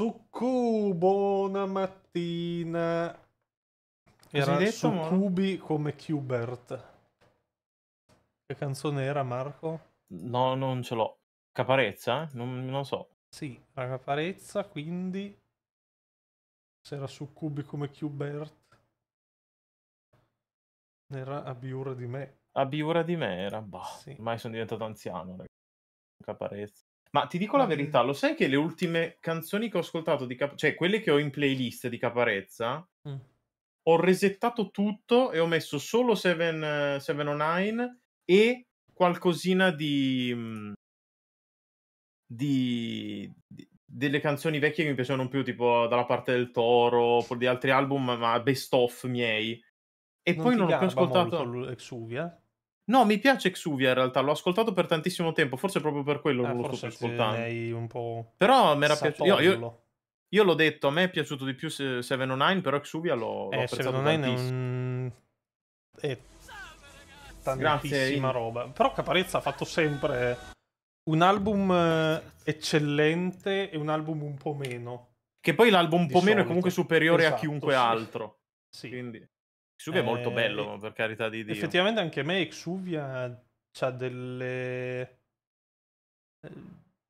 Succubo una mattina. Era detto, Succubi ma... come Qbert. Che canzone era Marco? No, non ce l'ho. Caparezza? Non, non so. Sì, la caparezza, quindi... Se era Succubi come Qbert. Era Abiura di me. Abiura di me era, bah. Sì. Ormai sono diventato anziano, ragazzi. Caparezza. Ma ti dico la verità, lo sai che le ultime canzoni che ho ascoltato di Caparezza, cioè quelle che ho in playlist di Caparezza, mm. ho resettato tutto e ho messo solo 709 eh, e qualcosina di, mm, di, di, delle canzoni vecchie che mi piacevano più, tipo dalla parte del toro, di altri album, ma best of miei. E non poi non ho più ascoltato. Molto, Exuvia. No, mi piace Xuvia in realtà, l'ho ascoltato per tantissimo tempo, forse proprio per quello eh, lo sto ascoltando. Un po Però mi era piaciuto. Io, io, io, l'ho detto, a me è piaciuto di più Seven 709, però Xuvia l'ho, eh, l'ho apprezzato 709 tantissimo. È, un... è tantissima Grazie. roba. Però Caparezza ha fatto sempre un album eh, eccellente e un album un po' meno. Che poi l'album un po' meno solito. è comunque superiore esatto, a chiunque sì. altro. Sì. Quindi... Xuvia è molto ehm, bello, per carità di Dio. Effettivamente anche a me Xuvia ha delle... Eh,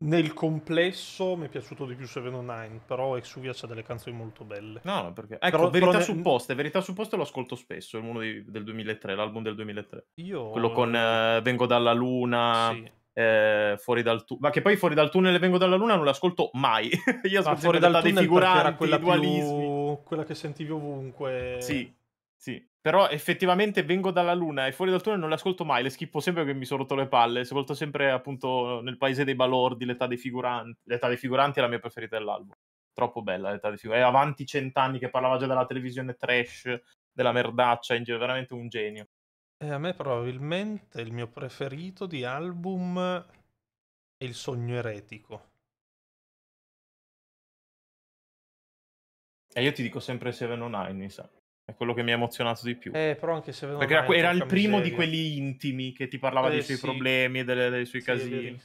nel complesso mi è piaciuto di più Seven 709, però Exuvia c'ha delle canzoni molto belle. No, no perché... Ecco, però, Verità però... Supposta, Verità Supposta lo ascolto spesso, è uno di, del 2003, l'album del 2003. Io... Quello con uh, Vengo dalla Luna, sì. eh, Fuori dal Tunnel... Ma che poi Fuori dal Tunnel e Vengo dalla Luna non l'ascolto mai. Io ascolto Ma fuori dal tunnel dei figuranti, era quella, più... quella che sentivi ovunque. Sì, sì, però effettivamente vengo dalla luna e fuori dal tunnel non le ascolto mai, le schippo sempre che mi sono rotto le palle, ascolto sempre appunto nel paese dei balordi, l'età dei figuranti, l'età dei figuranti è la mia preferita dell'album, troppo bella l'età dei figuranti, è avanti cent'anni che parlava già della televisione trash, della merdaccia, in giro, veramente un genio. E eh, a me probabilmente il mio preferito di album è Il sogno eretico. E io ti dico sempre Seven on oh Nine, mi sa. È quello che mi ha emozionato di più. Eh, però anche se Perché era, era il primo miseria. di quelli intimi che ti parlava eh, dei suoi sì. problemi e delle, dei suoi sì, casini.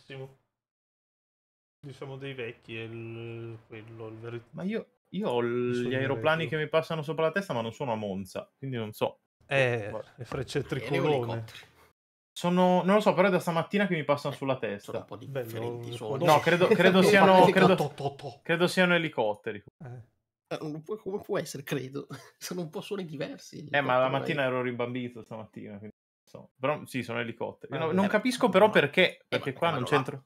Diciamo dei vecchi, il... quello, il vero... Ma io, io ho gli aeroplani vecchio. che mi passano sopra la testa, ma non sono a Monza, quindi non so. Eh, le frecce tricolore. Sono, non lo so, però è da stamattina che mi passano eh, sulla testa. Sono un po' differenti. Bello, sono. No, credo, credo, siano, credo, credo siano elicotteri. Eh. Eh, non può, come può essere, credo? Sono un po' suoni diversi. Eh, ma la mattina ero rimbambito stamattina, quindi so. Però sì, sono elicotteri. Eh, no, non capisco però perché, perché qua non c'entro.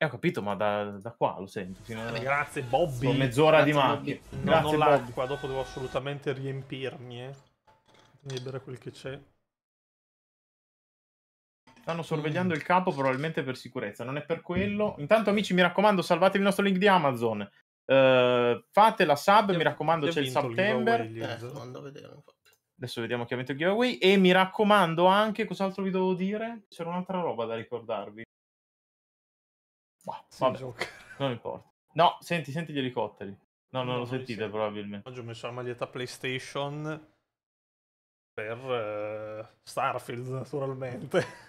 Eh, ho capito, ma da, da qua lo sento. Eh, a... Grazie Bobby. Sono mezz'ora Grazie, di macchina. No, Grazie non l'acqua, dopo devo assolutamente riempirmi, eh. Devo bere quel che c'è. Stanno sorvegliando mm. il capo probabilmente per sicurezza, non è per quello. Intanto amici mi raccomando salvate il nostro link di Amazon. Uh, fate la sub, mi raccomando, c'è il September. Eh, Adesso vediamo chi il giveaway. E mi raccomando anche, cos'altro vi devo dire? C'era un'altra roba da ricordarvi. Bah, vabbè, non importa. No, senti, senti gli elicotteri. No, non, non lo sentite senti. probabilmente. Oggi ho messo la maglietta PlayStation per uh, Starfield, naturalmente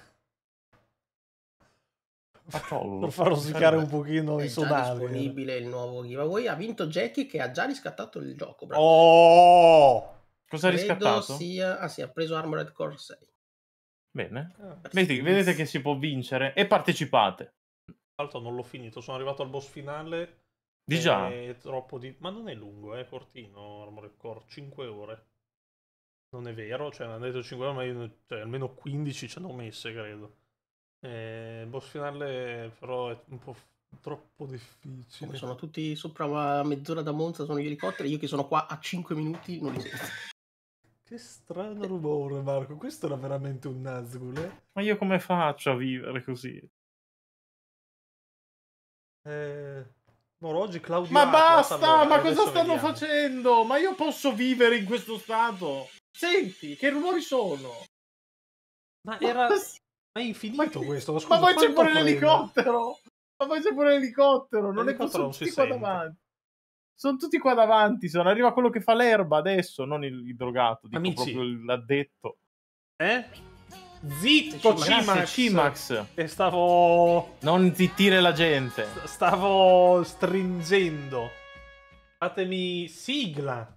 per far rosicare un pochino i sonali. È eh. disponibile il nuovo giveaway. Ha vinto Jackie che ha già riscattato il gioco. Bravo. Oh! Cosa ha riscattato? Sia... Ah sì, ha preso Armored Core 6. Bene. Ah, Vedi, vedete che si può vincere e partecipate. Tra l'altro non l'ho finito, sono arrivato al boss finale. Di già? È troppo di... Ma non è lungo, è eh, cortino Armored Core, 5 ore. Non è vero, cioè hanno detto 5 ore, ma io, cioè, almeno 15 ci hanno messe, credo. Eh, boss finale però è un po' troppo difficile. Sono tutti sopra mezz'ora da Monza, sono gli elicotteri, io che sono qua a 5 minuti non li sento. Che strano rumore, Marco. Questo era veramente un Nazgul. Eh? Ma io come faccio a vivere così? Eh... No, oggi Claudio. Ma basta! ma cosa stanno vediamo. facendo? Ma io posso vivere in questo stato? Senti, che rumori sono? Ma, ma era. Sì. È infinito ma, questo. Scusa, ma poi c'è pure l'elicottero! Ma poi c'è pure l'elicottero! Non è che sono tutti qua sente. davanti. Sono tutti qua davanti. Sono. Arriva quello che fa l'erba adesso, non il, il drogato, dico Amici. proprio l'addetto. Eh? Zitto Cimax. Cimax. E stavo... Non zittire la gente. Stavo stringendo. Fatemi sigla.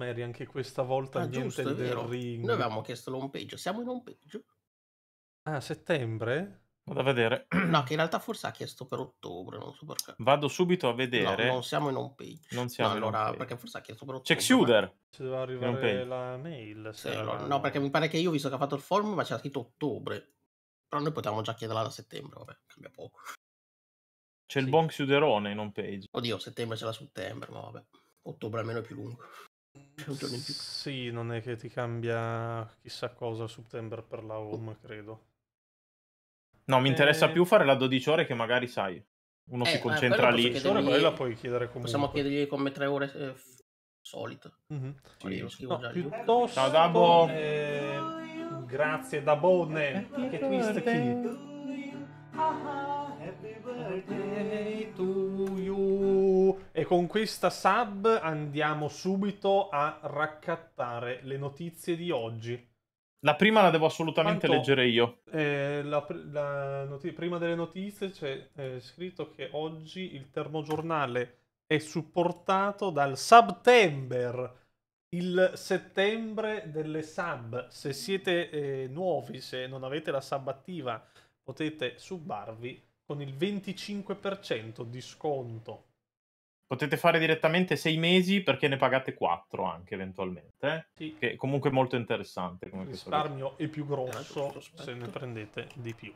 Mary, anche questa volta ah, niente giusto, del ring. Noi avevamo chiesto l'home page, siamo in home page? Ah, settembre? Vado a vedere. No, che in realtà forse ha chiesto per ottobre, non so perché. Vado subito a vedere. No, non siamo in home page. Non siamo no, in allora, perché forse ha chiesto per ottobre. Check Suder. Ci doveva arrivare la mail. Sì, allora, no, perché mi pare che io, visto che ha fatto il form, ma c'era scritto ottobre. Però noi potevamo già chiederla da settembre, vabbè, cambia poco. C'è sì. il Bonk Suderone in home page. Oddio, settembre c'era settembre, ma vabbè. Ottobre almeno è più lungo un giorno in più. Sì, non è che ti cambia chissà cosa September per la home, oh. credo. No, mi interessa eh... più fare la 12 ore che magari sai. Uno eh, si eh, concentra lì. Chiedergli... Ora la puoi chiedere comunque. Possiamo chiedergli come tre ore eh, f... solito. Mm-hmm. Sì. Sì. No, piuttosto... Ciao Dabo. Eh... Grazie Dabone. Che twist key. Happy birthday to you. E con questa sub andiamo subito a raccattare le notizie di oggi. La prima la devo assolutamente Tanto, leggere io. Eh, la, la prima delle notizie c'è eh, scritto che oggi il termogiornale è supportato dal September, il settembre delle sub. Se siete eh, nuovi, se non avete la sub attiva, potete subarvi con il 25% di sconto. Potete fare direttamente sei mesi perché ne pagate quattro anche eventualmente. Sì. Che è comunque molto interessante. Come Il risparmio è più eh, grosso eh, se ne prendete di più.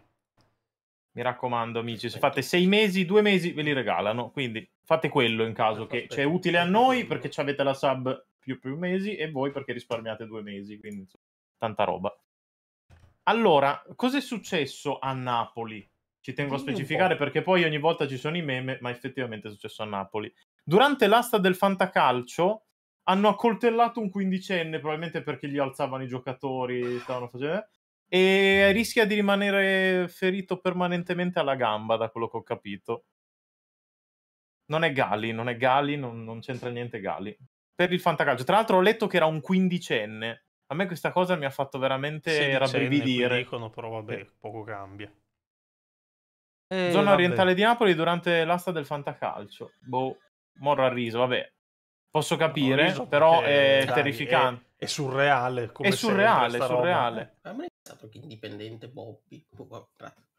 Mi raccomando, amici, se fate sei mesi, due mesi ve li regalano. Quindi fate quello in caso eh, che c'è cioè, utile a noi perché avete la sub più, più mesi e voi perché risparmiate due mesi. Quindi insomma, tanta roba. Allora, cos'è successo a Napoli ci tengo a specificare perché poi ogni volta ci sono i meme, ma effettivamente è successo a Napoli. Durante l'asta del fantacalcio hanno accoltellato un quindicenne, probabilmente perché gli alzavano i giocatori, stavano facendo... E rischia di rimanere ferito permanentemente alla gamba, da quello che ho capito. Non è Gali, non è Gali, non, non c'entra niente Gali. Per il fantacalcio. Tra l'altro ho letto che era un quindicenne. A me questa cosa mi ha fatto veramente rabbrividire. Dicono, però vabbè, poco cambia. Eh, Zona vabbè. orientale di Napoli durante l'asta del fantacalcio. Boh, morro al riso, vabbè. Posso capire, riso però perché, è dai, terrificante. È, è surreale. Come è surreale, è surreale. Roba. Eh, a me è stato che indipendente Bobby. Boh,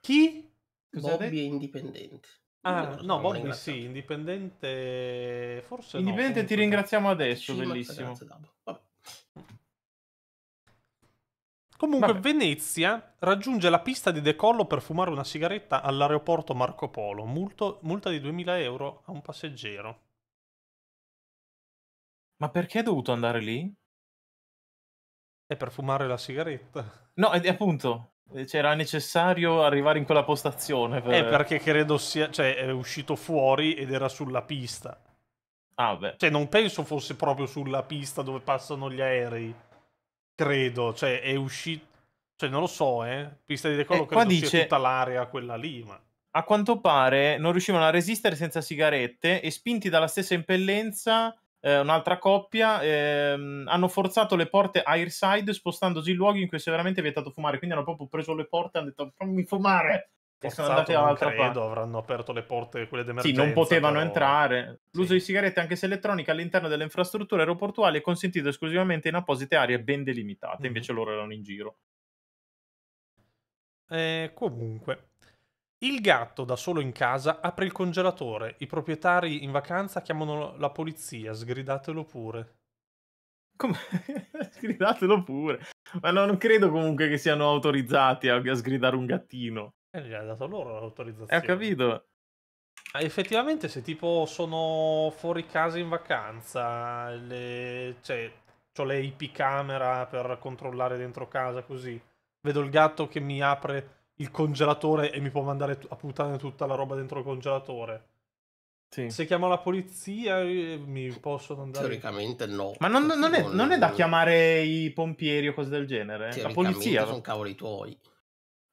Chi? Cosa Bobby è indipendente. Ah, no, Bobby sì, indipendente forse Indipendente no, ti ringraziamo adesso, bellissimo. Vabbè. Comunque, Vabbè. Venezia raggiunge la pista di decollo per fumare una sigaretta all'aeroporto Marco Polo. Multo, multa di 2000 euro a un passeggero. Ma perché è dovuto andare lì? È per fumare la sigaretta. No, è, appunto. Eh, c'era necessario arrivare in quella postazione. Per... È perché credo sia. cioè, è uscito fuori ed era sulla pista. Ah, beh. Cioè, non penso fosse proprio sulla pista dove passano gli aerei. Credo, cioè è uscito... Cioè non lo so, eh. Pista di decollo eh, credo dice... sia tutta l'area quella lì, ma... A quanto pare non riuscivano a resistere senza sigarette e spinti dalla stessa impellenza eh, un'altra coppia ehm, hanno forzato le porte a Airside spostandosi in luoghi in cui è severamente vietato fumare quindi hanno proprio preso le porte e hanno detto fammi fumare spostato, e sono andati dall'altra credo, parte. avranno aperto le porte quelle d'emergenza. Sì, non potevano però... entrare. L'uso sì. di sigarette, anche se elettronica, all'interno delle infrastrutture aeroportuali è consentito esclusivamente in apposite aree ben delimitate, mm-hmm. invece loro erano in giro. Eh, comunque, il gatto da solo in casa apre il congelatore. I proprietari in vacanza chiamano la polizia. Sgridatelo pure. Come? sgridatelo pure. Ma non credo comunque che siano autorizzati a sgridare un gattino. E eh, gli hai dato loro l'autorizzazione. Eh, ho capito. Ah, effettivamente, se tipo sono fuori casa in vacanza, le... cioè, ho le IP camera per controllare dentro casa così. Vedo il gatto che mi apre il congelatore e mi può mandare a puttane tutta la roba dentro il congelatore. Sì. Se chiamo la polizia eh, mi possono andare... Teoricamente no. Ma non, non, non, è, non è, da chiamare i pompieri o cose del genere? La polizia? sono cavoli tuoi.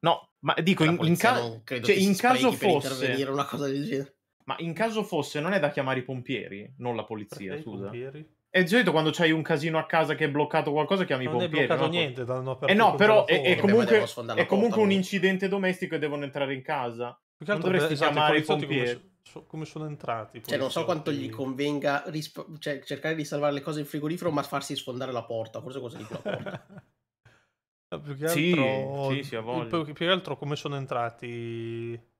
No, ma dico, in, in, ca- cioè, in caso fosse... una cosa del genere. Ma in caso fosse, non è da chiamare i pompieri, non la polizia, Perché scusa. E di solito quando c'hai un casino a casa che è bloccato qualcosa chiami non i pompieri. Non è bloccato no? niente, Eh no, però è, è, comunque, è comunque porta, un incidente domestico e devono entrare in casa. Più che altro, non dovresti esatto, chiamare i pompieri. Come, sono entrati? Cioè, non so quanto gli convenga risp- cioè, cercare di salvare le cose in frigorifero, ma farsi sfondare la porta. Forse cosa di quella porta. Più che altro, sì, sì, più, più che altro come sono entrati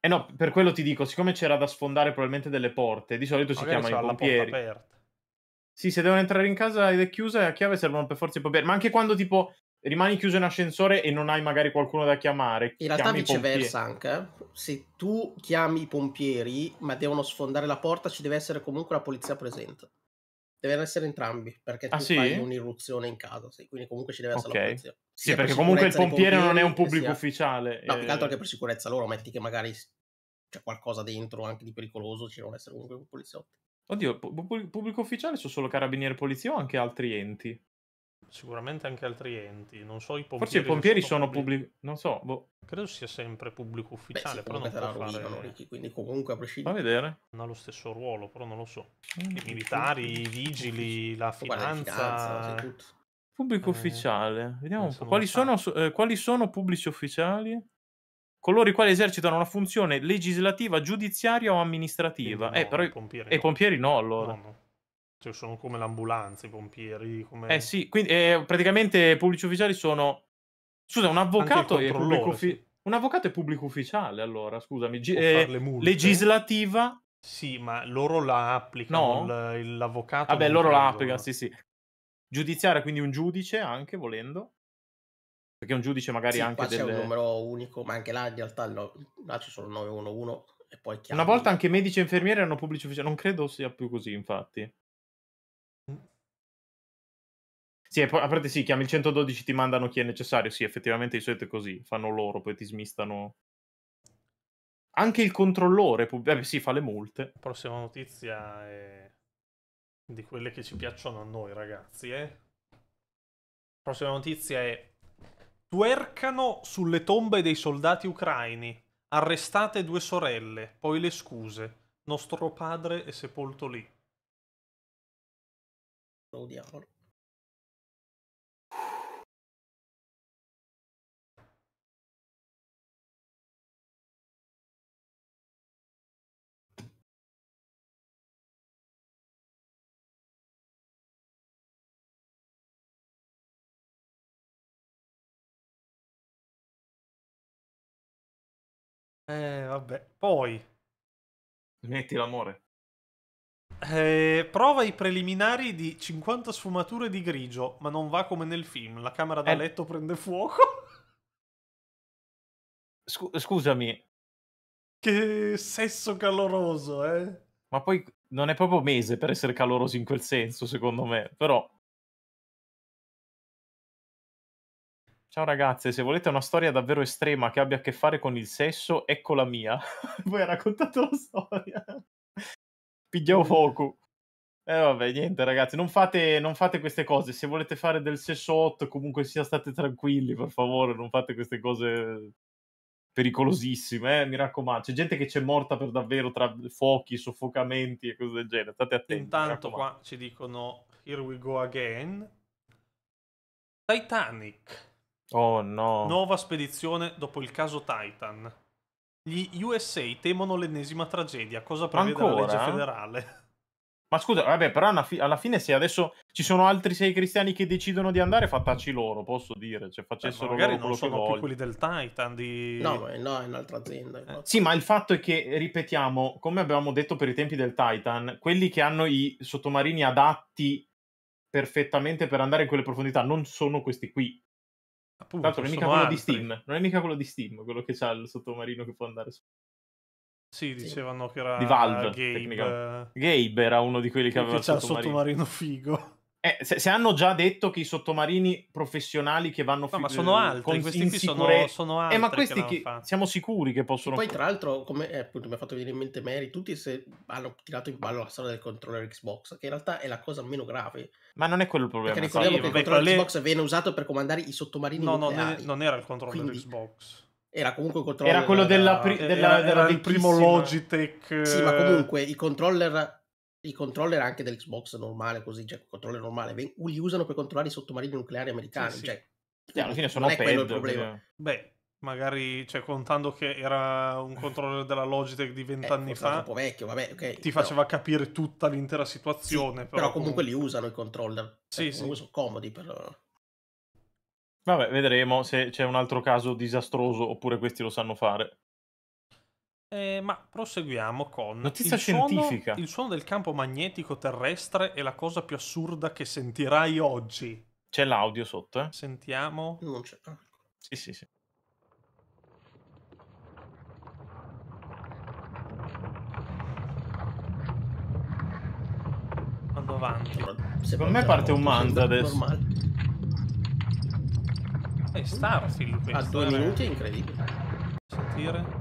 eh no, per quello ti dico, siccome c'era da sfondare probabilmente delle porte, di solito si Magari chiamano i pompieri. Aperta. Sì, se devono entrare in casa ed è chiusa, a chiave servono per forza i pompieri. Ma anche quando tipo rimani chiuso in ascensore e non hai magari qualcuno da chiamare. In realtà viceversa anche. Eh. Se tu chiami i pompieri, ma devono sfondare la porta, ci deve essere comunque la polizia presente. Devono essere entrambi, perché ah, tu sì? fai un'irruzione in casa, sì, quindi comunque ci deve essere okay. la polizia. Sì, perché per comunque il pompiere non è un pubblico sia... ufficiale. No, più che altro anche eh. per sicurezza loro, metti che magari c'è qualcosa dentro anche di pericoloso, ci devono essere comunque un poliziotto. Oddio, pubblico ufficiale sono solo carabinieri e polizia o anche altri enti? sicuramente anche altri enti. Non so i pompieri. Forse i pompieri sono, sono pubblico. pubblico. Non so, boh. credo sia sempre pubblico ufficiale. Beh, però non può fare... Ricchi, quindi comunque a prescindere. Va a vedere. Hanno lo stesso ruolo, però non lo so. Eh, I militari, i vigili, la finanza. La pubblico eh, ufficiale. Vediamo un po'. Quali sono, eh, quali sono pubblici ufficiali? coloro i quali esercitano una funzione legislativa, giudiziaria o amministrativa. Eh, no, eh, però i pompieri, no. pompieri no, allora. No, cioè, sono come l'ambulanza, i pompieri. Come... Eh sì, quindi eh, praticamente pubblici ufficiali sono. Scusa, un avvocato e pubblico ufficiale. Sì. Un avvocato è pubblico ufficiale, allora, scusami. G- eh, legislativa. Sì, ma loro la applicano. No? Il, l'avvocato. Vabbè, loro la applicano, sì, sì. Giudiziaria, quindi un giudice anche, volendo. Perché un giudice magari sì, anche. Ma delle... c'è un numero unico, ma anche là in realtà no, là ci sono 911 e poi chiaro. Una volta anche medici e infermieri erano pubblici ufficiali. Non credo sia più così, infatti. Sì, a parte sì, chiami il 112, ti mandano chi è necessario. Sì, effettivamente di solito è così. Fanno loro, poi ti smistano. Anche il controllore, pub... sì, fa le multe. Prossima notizia è di quelle che ci piacciono a noi, ragazzi. Eh? Prossima notizia è Tuercano sulle tombe dei soldati ucraini. Arrestate due sorelle, poi le scuse. Nostro padre è sepolto lì. Lo diavolo. Eh, vabbè. Poi. Metti l'amore. Eh, prova i preliminari di 50 sfumature di grigio, ma non va come nel film. La camera da eh. letto prende fuoco. Scu- scusami. Che sesso caloroso, eh. Ma poi non è proprio mese per essere caloroso in quel senso, secondo me, però... Ciao ragazze, se volete una storia davvero estrema che abbia a che fare con il sesso, ecco la mia. Voi ha raccontato la storia. Pigliavo fuoco. E eh, vabbè, niente ragazzi, non fate, non fate, queste cose. Se volete fare del sessotto, comunque sia, state tranquilli, per favore, non fate queste cose pericolosissime, eh? mi raccomando. C'è gente che c'è morta per davvero tra fuochi, soffocamenti e cose del genere. State attenti. Intanto qua ci dicono Here we go again. Titanic Oh no. Nuova spedizione dopo il caso Titan. Gli USA temono l'ennesima tragedia. Cosa prevede Ancora? la legge federale? Ma scusa, vabbè, però fi- alla fine se adesso ci sono altri sei cristiani che decidono di andare, fattacci loro, posso dire. Cioè, facessero eh, magari loro non sono più voglio. quelli del Titan di... No, no, è un'altra azienda. Eh. Sì, ma il fatto è che, ripetiamo, come abbiamo detto per i tempi del Titan, quelli che hanno i sottomarini adatti perfettamente per andare in quelle profondità non sono questi qui. Appunto, Tanto non è mica quello di Steam, non è mica quello di Steam, quello che c'ha il sottomarino che può andare su. Sì, dicevano sì. che era di Valve, Gabe. Eh, Gabe era uno di quelli che, che aveva che il sottomarino. sottomarino figo. Eh, se, se, hanno già detto che i sottomarini professionali che vanno no, ma sono eh, altri, con questi qui sono, sono altri. Eh, ma questi che, che siamo sicuri che possono e Poi, tra l'altro, come eh, appunto mi ha fatto venire in mente Mary, tutti se hanno tirato in ballo la storia del controller Xbox, che in realtà è la cosa meno grave. Ma non è quello il problema. Perché ricordiamo sì, che vabbè, il controller le... Xbox viene usato per comandare i sottomarini. No, no, non era il controller Quindi... Xbox. Era comunque il controller. Era quello della, della, della, era, della era il primo Logitech. Sì, ma eh, comunque i controller i controller anche dell'Xbox normale, così, cioè controller normale, li usano per controllare i sottomarini nucleari americani. Sì, sì. Cioè, sì, alla fine sono non è quello il problema. Perché... Cioè. Beh, magari, cioè, contando che era un controller della Logitech di eh, vent'anni eh, fa, un po' vecchio, vabbè, okay, ti però... faceva capire tutta l'intera situazione. Sì, però, però, comunque li usano i controller. Cioè, sì, sì. Sono comodi per... Vabbè, vedremo se c'è un altro caso disastroso oppure questi lo sanno fare. Eh, ma proseguiamo con notizia il scientifica. Suono, il suono del campo magnetico terrestre è la cosa più assurda che sentirai oggi. C'è l'audio sotto, eh? Sentiamo. Non c'è. Sì, sì, sì. Vado avanti. Secondo me parte un manza adesso. Normale. È Starfield questo. A due minuti è incredibile. Sentire.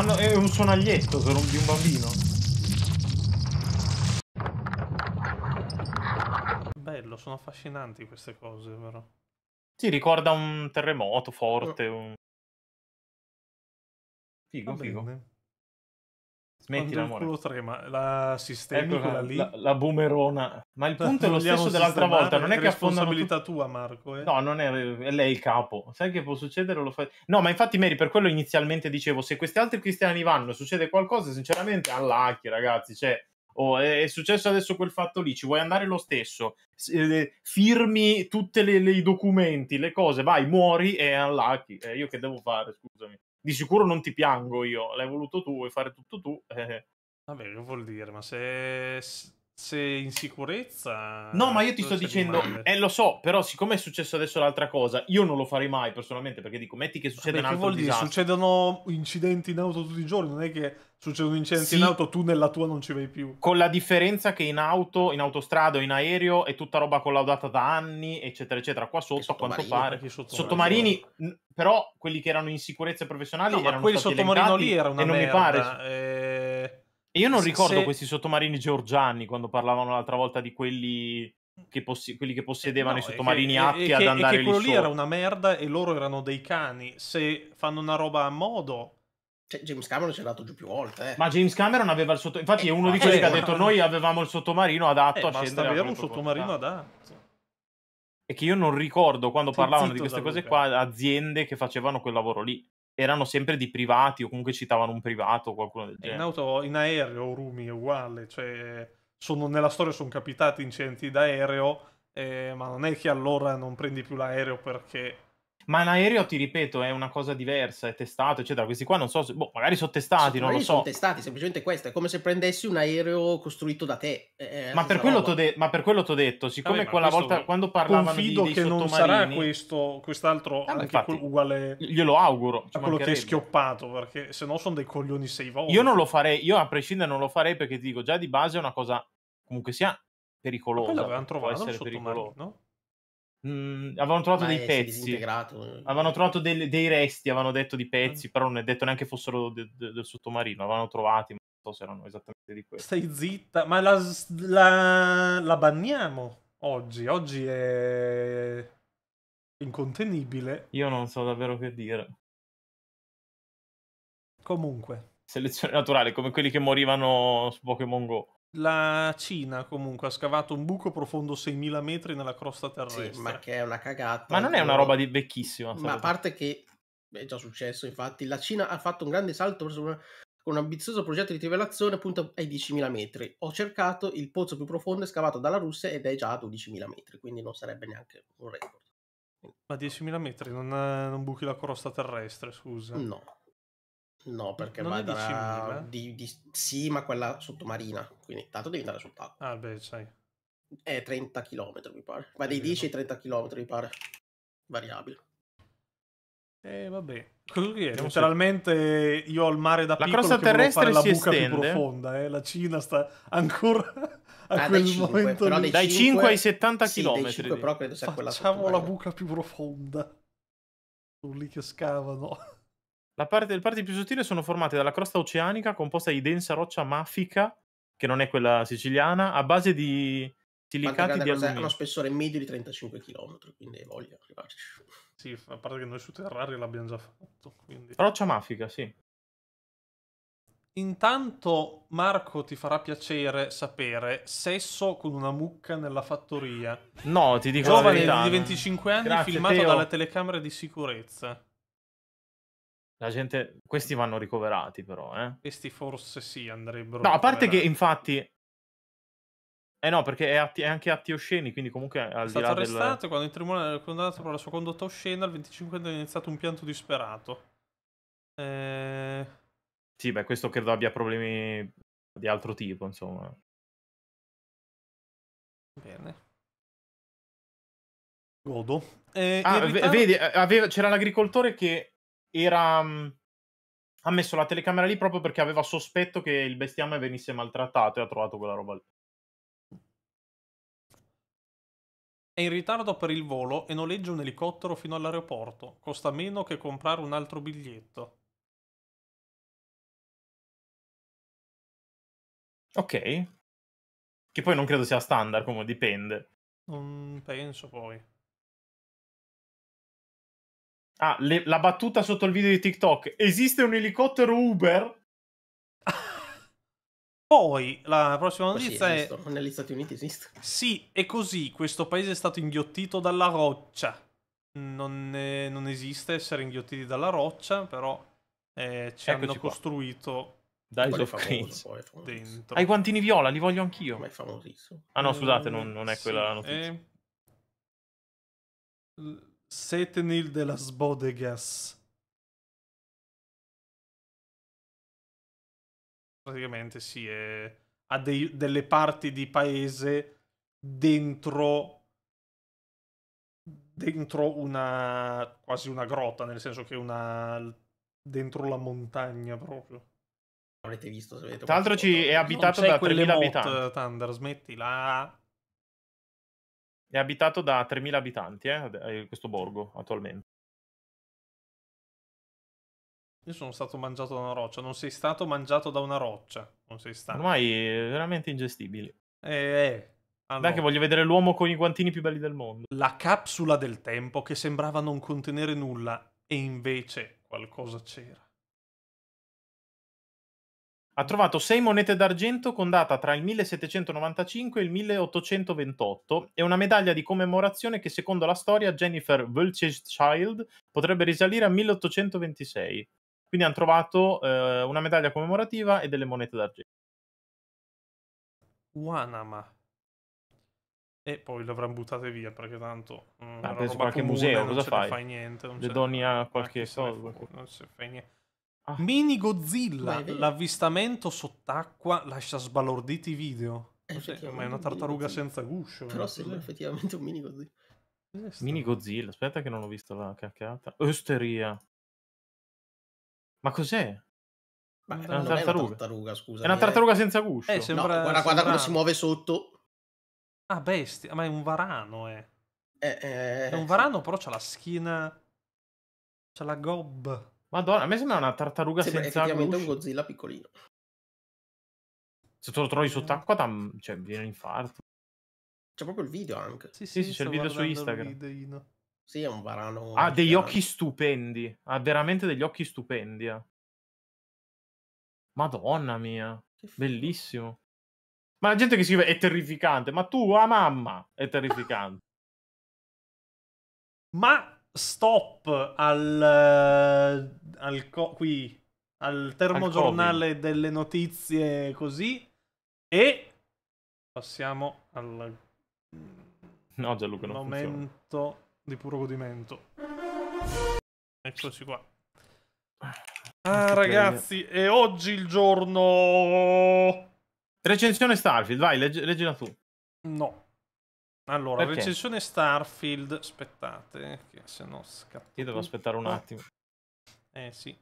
C'hanno... È un sonaglietto sono di un bambino. Bello, sono affascinanti queste cose, vero Sì, ricorda un terremoto forte. Oh. Un... Figo, Va figo. Bene. Smetti Quando il culo trema, la sistemi ecco, quella lì. La, la boomerona. Ma il punto è lo stesso dell'altra volta, non è, che è che responsabilità tu... tua, Marco. Eh? No, non è, è lei il capo. Sai che può succedere? Lo fai... No, ma infatti, Mary, per quello inizialmente dicevo, se questi altri cristiani vanno e succede qualcosa, sinceramente, all'acchi, ragazzi, cioè... Oh, è successo adesso quel fatto lì, ci vuoi andare lo stesso, eh, firmi tutti i documenti, le cose, vai, muori e unlucky. Eh, io che devo fare, scusami di sicuro non ti piango io, l'hai voluto tu, vuoi fare tutto tu. Eh. Vabbè, che vuol dire? Ma se in sicurezza. No, ma io ti sto dicendo, eh, lo so, però siccome è successo adesso l'altra cosa, io non lo farei mai personalmente perché dico, metti che succede Vabbè, un altro disastro. Dire, succedono incidenti in auto tutti i giorni, non è che succedono incidenti sì, in auto, tu nella tua non ci vai più. Con la differenza che in auto, in autostrada o in aereo è tutta roba collaudata da anni, eccetera, eccetera. Qua sotto, a quanto pare, sottomarini, sottomarini però quelli che erano in sicurezza professionali no, erano ma quelli sottomarini lì era una e merda. non mi pare. Eh io non ricordo se... questi sottomarini georgiani quando parlavano l'altra volta di quelli che, possi- quelli che eh, possiedevano no, i sottomarini che, atti che, ad andare lì. Quello lì era una merda e loro erano dei cani. Se fanno una roba a modo. Cioè, James Cameron ci è andato giù più volte. Eh. Ma James Cameron aveva il sottomarino. Infatti, eh, è uno di eh, quelli eh, che ha eh, detto: Noi avevamo il sottomarino adatto eh, a scendere. avere un sottomarino adatto. E che io non ricordo quando Ti parlavano di queste cose qua, aziende che facevano quel lavoro lì erano sempre di privati o comunque citavano un privato o qualcuno del genere. In, auto, in aereo Rumi è uguale, cioè sono, nella storia sono capitati incidenti d'aereo, eh, ma non è che allora non prendi più l'aereo perché ma in aereo, ti ripeto, è una cosa diversa, è testato, eccetera. Questi qua non so, se, boh, magari sono testati, non lo so. sono testati, semplicemente questo, è come se prendessi un aereo costruito da te. ma, per de- ma, per quello t'ho detto, siccome Vabbè, eh quella volta quando parlavano confido di, dei che non sarà questo, quest'altro ah, infatti, uguale glielo auguro, a quello che hai schioppato, perché se no sono dei coglioni sei volte. Io non lo farei, io a prescindere non lo farei perché ti dico, già di base è una cosa comunque sia pericolosa. Quello l'avevano trovato essere pericoloso, no? Mh, mhmm, avevano trovato Ma dei pezzi, eh. avevano trovato dei, dei, resti, avevano detto di pezzi, mm. però non è detto neanche fossero de, de, del sottomarino, avevano trovati, ma non so se erano esattamente di questo. Stai zitta, ma la, la, la banniamo oggi, oggi è incontenibile. Io non so davvero che dire. Comunque. Selezione naturale, come quelli che morivano su Pokémon Go la Cina comunque ha scavato un buco profondo 6.000 metri nella crosta terrestre. Sì, ma che è una cagata. Ma non è una roba di vecchissima. Ma a parte che è già successo, infatti, la Cina ha fatto un grande salto verso una, un ambizioso progetto di rivelazione appunto ai 10.000 metri. Ho cercato il pozzo più profondo scavato dalla Russia ed è già a 12.000 metri, quindi non sarebbe neanche un record. Ma 10.000 metri non, non buchi la crosta terrestre, scusa. No, No, perché non va di, di, Sì, ma quella sottomarina. Quindi tanto devi andare sott'acqua. Ah, beh, sai. È 30 km, mi pare. Ma dai 10 ai 30 km, mi pare. Variabile. Eh, vabbè. Così è, letteralmente io ho il mare da la piccolo crosta terrestre la si buca estende. più profonda, eh. la Cina sta ancora a ah, quel dai momento 5, lì. dai 5 ai 70 sì, km. 5, però credo sia Facciamo la buca più profonda. Sono lì che scavano. La parte, le parti più sottili sono formate dalla crosta oceanica composta di densa roccia mafica, che non è quella siciliana, a base di silicati di alluminio. Ha uno spessore medio di 35 km, quindi voglio arrivarci. Sì, a parte che noi su Terraria l'abbiamo già fatto. Quindi... Roccia mafica, sì. Intanto Marco ti farà piacere sapere sesso con una mucca nella fattoria. No, ti dico Giovane di 25 anni Grazie, filmato Teo. dalle telecamere di sicurezza. La gente... Questi vanno ricoverati però, eh. Questi forse sì, andrebbero... No, a parte che infatti... Eh no, perché è, atti... è anche atti osceni, quindi comunque al è stato arrestato del... quando il tribunale è condannato per la sua condotta oscena, al 25 anni è iniziato un pianto disperato. Eh... Sì, beh, questo credo abbia problemi di altro tipo, insomma. Bene. Godo. Eh, ah, irritare... vedi, eh, aveva... c'era l'agricoltore che era mhmm, ha messo la telecamera lì proprio perché aveva sospetto che il bestiame venisse maltrattato e ha trovato quella roba lì. È in ritardo per il volo e noleggia un elicottero fino all'aeroporto. Costa meno che comprare un altro biglietto. Ok. Che poi non credo sia standard, comunque dipende. Non penso poi. Ah, le, la battuta sotto il video di TikTok. Esiste un elicottero Uber? Poi la prossima oh, notizia sì, è. Visto. Negli Stati Uniti esiste. Sì, è così. Questo paese è stato inghiottito dalla roccia. Non, è, non esiste essere inghiottiti dalla roccia, però eh, ci Eccoci hanno costruito. Dai, sono famoso, dentro. Hai guantini viola, li voglio anch'io. Ma è famosissimo. Ah no, scusate, eh, non, non è quella la notizia. È... Eh. Setenil de las Bodegas. Praticamente si sì, è... ha dei, delle parti di paese dentro dentro una quasi una grotta, nel senso che una dentro la montagna proprio. Avete visto, se avete Tra l'altro ci è abitato da 3000 abitanti. Thunder, smettila. È abitato da 3.000 abitanti, eh, eh, questo borgo attualmente. Io sono stato mangiato da una roccia, non sei stato mangiato da una roccia. Non sei stato. Ormai è eh, veramente ingestibile. Eh, eh. Ah, Dai che voglio vedere l'uomo con i guantini più belli del mondo. La capsula del tempo che sembrava non contenere nulla e invece qualcosa c'era. Ha trovato 6 monete d'argento con data tra il 1795 e il 1828 e una medaglia di commemorazione che secondo la storia Jennifer Wiltshire potrebbe risalire a 1826. Quindi hanno trovato eh, una medaglia commemorativa e delle monete d'argento. Wanama. E poi le avranno buttate via perché tanto... Mh, mm, ah, penso qualche comune, museo, cosa fai? Non Fai niente. Non Le doni a qualche soldo. Non si fai niente. Ah. Mini Godzilla, l'avvistamento sott'acqua lascia sbalorditi i video. Cos'è? Ma è una tartaruga senza guscio. Però sembra effettivamente un mini Godzilla. Mini Godzilla, aspetta che non ho visto la cacchiata. Osteria. Ma cos'è? Ma è una, tartaruga. È una tartaruga, scusa. È una eh. tartaruga senza guscio. Eh, sembra, no, guarda, guarda quando si muove sotto. Ah, bestia, ma è un varano, eh. eh, eh è un varano, però c'ha la schiena. C'ha la gob. Madonna, a me sembra una tartaruga sembra senza effettivamente gusci. un Godzilla piccolino. Se te lo trovi sott'acqua, tam... cioè, viene l'infarto. C'è proprio il video anche. Sì, sì, sì c'è il video su Instagram. Sì, è un varano. Ha degli occhi stupendi. Ha veramente degli occhi stupendi. Eh. Madonna mia. Bellissimo. Ma la gente che scrive è terrificante. Ma tu, la ah, mamma, è terrificante. Ma stop al, eh, al co- qui al termogiornale al delle notizie così e passiamo al no Gianluca non momento funziona. di puro godimento eccoci qua ah ragazzi è oggi il giorno recensione Starfield vai leggi, leggila tu no allora, Perché? recensione Starfield, aspettate, che se no scatto. Io devo aspettare un attimo. Eh sì.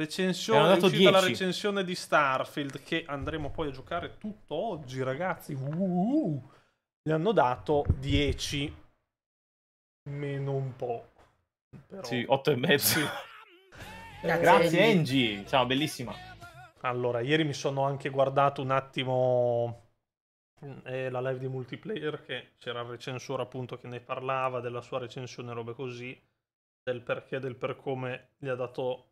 Recensione, è uscita 10. la recensione di Starfield che andremo poi a giocare tutto oggi, ragazzi. Uh, uh, uh, uh. gli hanno dato 10 meno un po'. Però... Sì, 8 e mezzo. Sì. Grazie, Grazie Angie. Ciao, bellissima. Allora, ieri mi sono anche guardato un attimo è la live di multiplayer che c'era il recensore appunto che ne parlava della sua recensione, robe così, del perché, del per come gli ha dato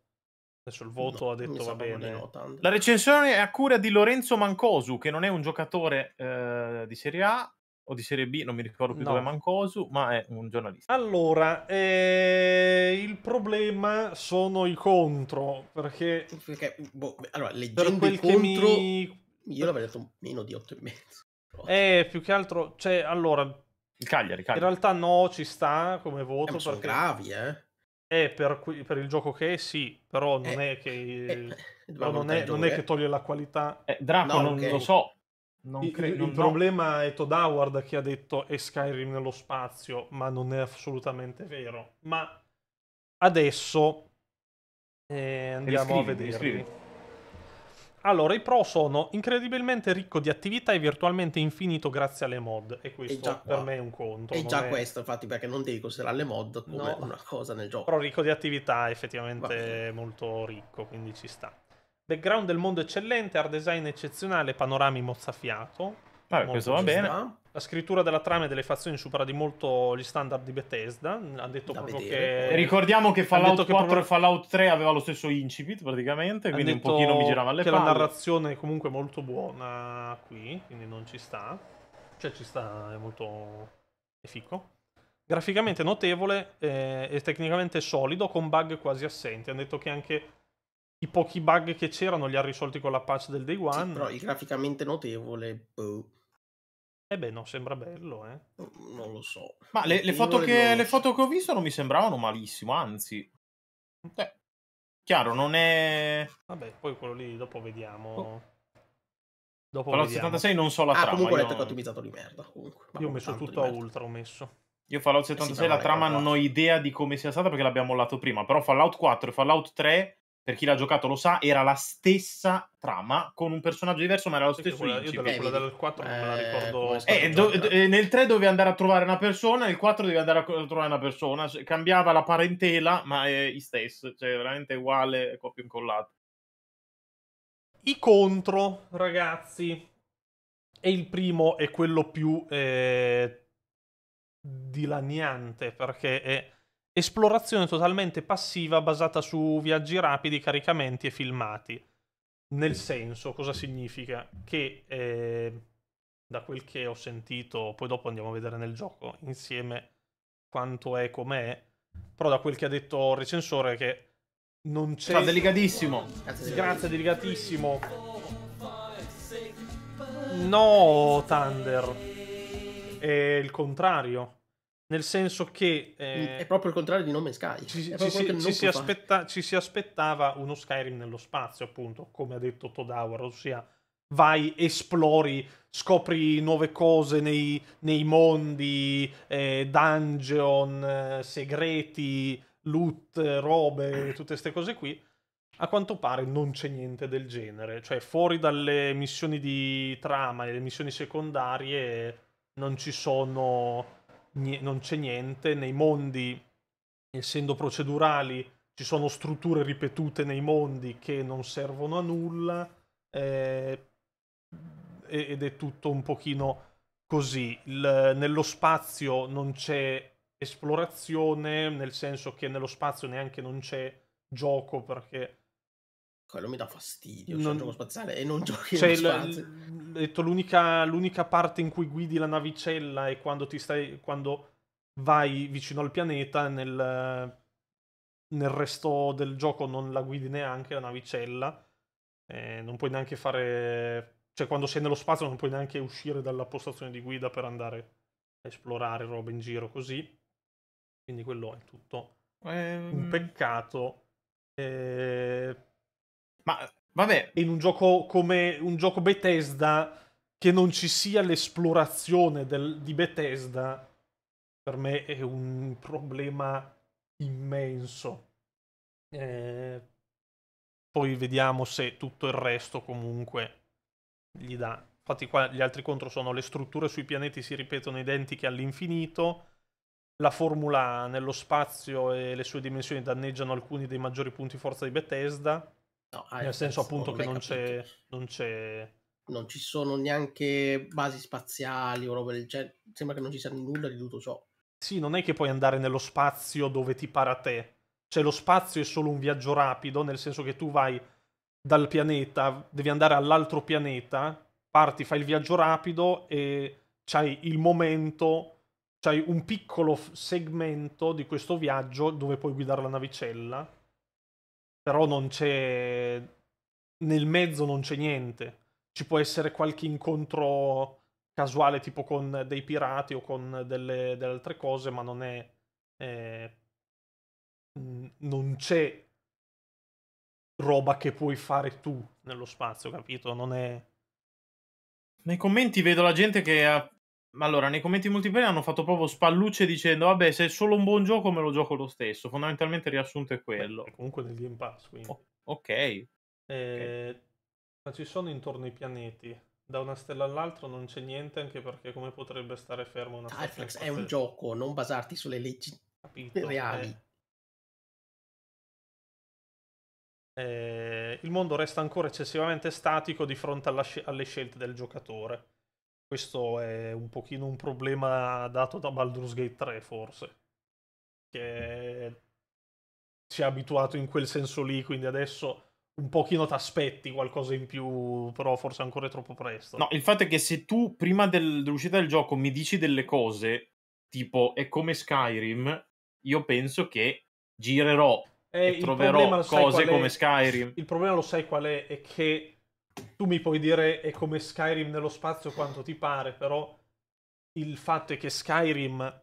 adesso il voto, no, ha detto va bene. la recensione è a cura di Lorenzo Mancosu, che non è un giocatore eh, di Serie A o di Serie B, non mi ricordo più no. dove è Mancosu, ma è un giornalista. Allora, eh, il problema sono i contro, perché... perché boh, allora, leggendo per quel contro... Mi... Io l'avrei detto meno di 8,5. Eh, più che altro, cioè, allora... Il Cagliari, Cagliari. In realtà no, ci sta come voto. Eh, perché... gravi, eh? Eh, per, per, il gioco che è, sì, però non eh, è che... Eh, eh no, non, è, non, è, che eh. toglie la qualità. Eh, Draco, no, non okay. lo so. Non il, cre- il no. problema è Todd Howard che ha detto è Skyrim nello spazio, ma non è assolutamente vero. Ma adesso eh, andiamo riscrivi, a vedere. Allora, i pro sono incredibilmente ricco di attività e virtualmente infinito grazie alle mod. E questo per me è un conto. È già è... questo, infatti, perché non devi considerare le mod come no. una cosa nel gioco. Però ricco di attività, effettivamente molto ricco, quindi ci sta. Background del mondo eccellente, art design eccezionale, panorami mozzafiato. Vabbè, questo va bene. Sta. La scrittura della trama e delle fazioni supera di molto gli standard di Bethesda. Ha detto da proprio vedere. che. Ricordiamo che Fallout 4 proprio... e Fallout 3 aveva lo stesso incipit praticamente. Quindi un pochino mi girava le che palle. la narrazione è comunque molto buona qui, quindi non ci sta. Cioè, ci sta, è molto. è fico. Graficamente notevole eh, e tecnicamente solido, con bug quasi assenti. Hanno detto che anche i pochi bug che c'erano li ha risolti con la patch del day one. Sì, però graficamente notevole. Boh. Eh beh, non sembra bello, eh. Mm, non lo so. Ma le, le, foto, che, le foto, che, ho visto non mi sembravano malissimo, anzi. Beh, chiaro, non è... Vabbè, poi quello lì dopo vediamo. Oh. Dopo Fallout 76 non so la ah, trama. comunque l'hai ottimizzato di merda, comunque. io ho messo tutto a ultra, ho messo. Io Fallout 76 eh sì, la trama non ho idea di come sia stata perché l'abbiamo mollato prima, però Fallout 4 e Fallout 3 per chi l'ha giocato lo sa, era la stessa trama con un personaggio diverso, ma era lo stesso quella, Io della, eh, quella del 4 non me la eh, ricordo. Eh, do, eh, nel 3 dovevi andare a trovare una persona, nel 4 dovevi andare a trovare una persona. Cambiava la parentela, ma è gli stesso, cioè veramente uguale, copio incollato. I contro, ragazzi. E il primo è quello più eh, dilaniante perché è esplorazione totalmente passiva basata su viaggi rapidi, caricamenti e filmati. Nel senso, cosa significa? Che eh, da quel che ho sentito, poi dopo andiamo a vedere nel gioco insieme quanto è, com'è, però da quel che ha detto il recensore che non c'è... Sta delicatissimo! Grazie delicatissimo! No, Thunder! È il contrario nel senso che mm, eh, è proprio il contrario di Nome Sky ci, ci, si, ci, si aspetta, ci, si, aspettava uno Skyrim nello spazio appunto come ha detto Todauer ossia vai esplori scopri nuove cose nei, nei mondi eh, dungeon eh, segreti loot robe tutte queste cose qui a quanto pare non c'è niente del genere cioè fuori dalle missioni di trama e le missioni secondarie non ci sono non c'è niente, nei mondi, essendo procedurali, ci sono strutture ripetute nei mondi che non servono a nulla eh, ed è tutto un pochino così. Il, nello spazio non c'è esplorazione, nel senso che nello spazio neanche non c'è gioco perché quello mi dà fastidio. Non... Cioè, gioco spaziale e non giochi cioè, l- mm, detto, l'unica, l'unica, parte in cui guidi la navicella è quando ti stai. quando vai vicino al pianeta. Nel, nel resto del gioco non la guidi neanche la navicella. Eh, non puoi neanche fare. Cioè, quando sei nello spazio, non puoi neanche uscire dalla postazione di guida per andare a esplorare roba in giro così. Quindi quello è tutto. Um... Un ehm, peccato. Eh, ma vabbè, in un gioco come un gioco Bethesda che non ci sia l'esplorazione del, di Bethesda per me è un problema immenso. Eh, poi vediamo se tutto il resto comunque gli dà. Infatti qua gli altri contro sono le strutture sui pianeti si ripetono identiche all'infinito, la formula nello spazio e le sue dimensioni danneggiano alcuni dei maggiori punti forza di Bethesda, No, Nel senso appunto non che non c'è, non c'è, non ci sono neanche basi spaziali o roba del genere. Sembra che non ci sia nulla di tutto ciò. Sì, non è che puoi andare nello spazio dove ti para te. Cioè lo spazio è solo un viaggio rapido, nel senso che tu vai dal pianeta, devi andare all'altro pianeta, parti, fai il viaggio rapido e c'hai il momento, c'hai un piccolo segmento di questo viaggio dove puoi guidare la navicella però non c'è nel mezzo non c'è niente. Ci può essere qualche incontro casuale tipo con dei pirati o con delle, delle altre cose, ma non è... Eh, non c'è roba che puoi fare tu nello spazio, capito? Non è... Nei commenti vedo la gente che ha ma allora, nei commenti multiplayer hanno fatto proprio spallucce dicendo vabbè, se è solo un buon gioco me lo gioco lo stesso. Fondamentalmente il riassunto è quello. Beh, comunque nel Game Pass, quindi. Oh, okay. Eh, ok. Ma ci sono intorno i pianeti. Da una stella all'altra non c'è niente, anche perché come potrebbe stare fermo una stella? Alflex è un gioco, non basarti sulle leggi Capito, reali. Eh. Eh, il mondo resta ancora eccessivamente statico di fronte sc- alle scelte del giocatore questo è un pochino un problema dato da Baldur's Gate 3 forse, che si è abituato in quel senso lì, quindi adesso un pochino ti aspetti qualcosa in più, però forse ancora è troppo presto. No, il fatto è che se tu prima del, dell'uscita del gioco mi dici delle cose, tipo è come Skyrim, io penso che girerò eh, e troverò problema, cose come Skyrim. Il problema lo sai qual è? È che tu mi puoi dire è come Skyrim nello spazio quanto ti pare, però il fatto è che Skyrim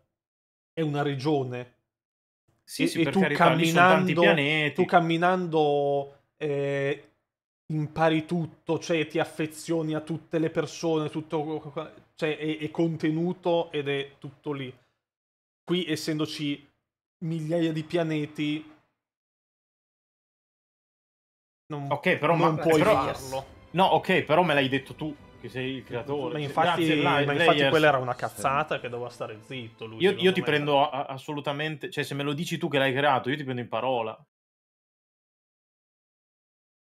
è una regione. Sì, e, sì, e tu, carità, camminando, tu camminando eh, impari tutto, cioè ti affezioni a tutte le persone, tutto, cioè, è, è contenuto ed è tutto lì. Qui essendoci migliaia di pianeti... Non, ok, però non ma, puoi però, farlo No, ok, però me l'hai detto tu che sei il creatore. Ma infatti, Grazie, ma infatti quella era una cazzata che doveva stare zitto. Lui, io, io ti prendo a- assolutamente, cioè se me lo dici tu che l'hai creato, io ti prendo in parola.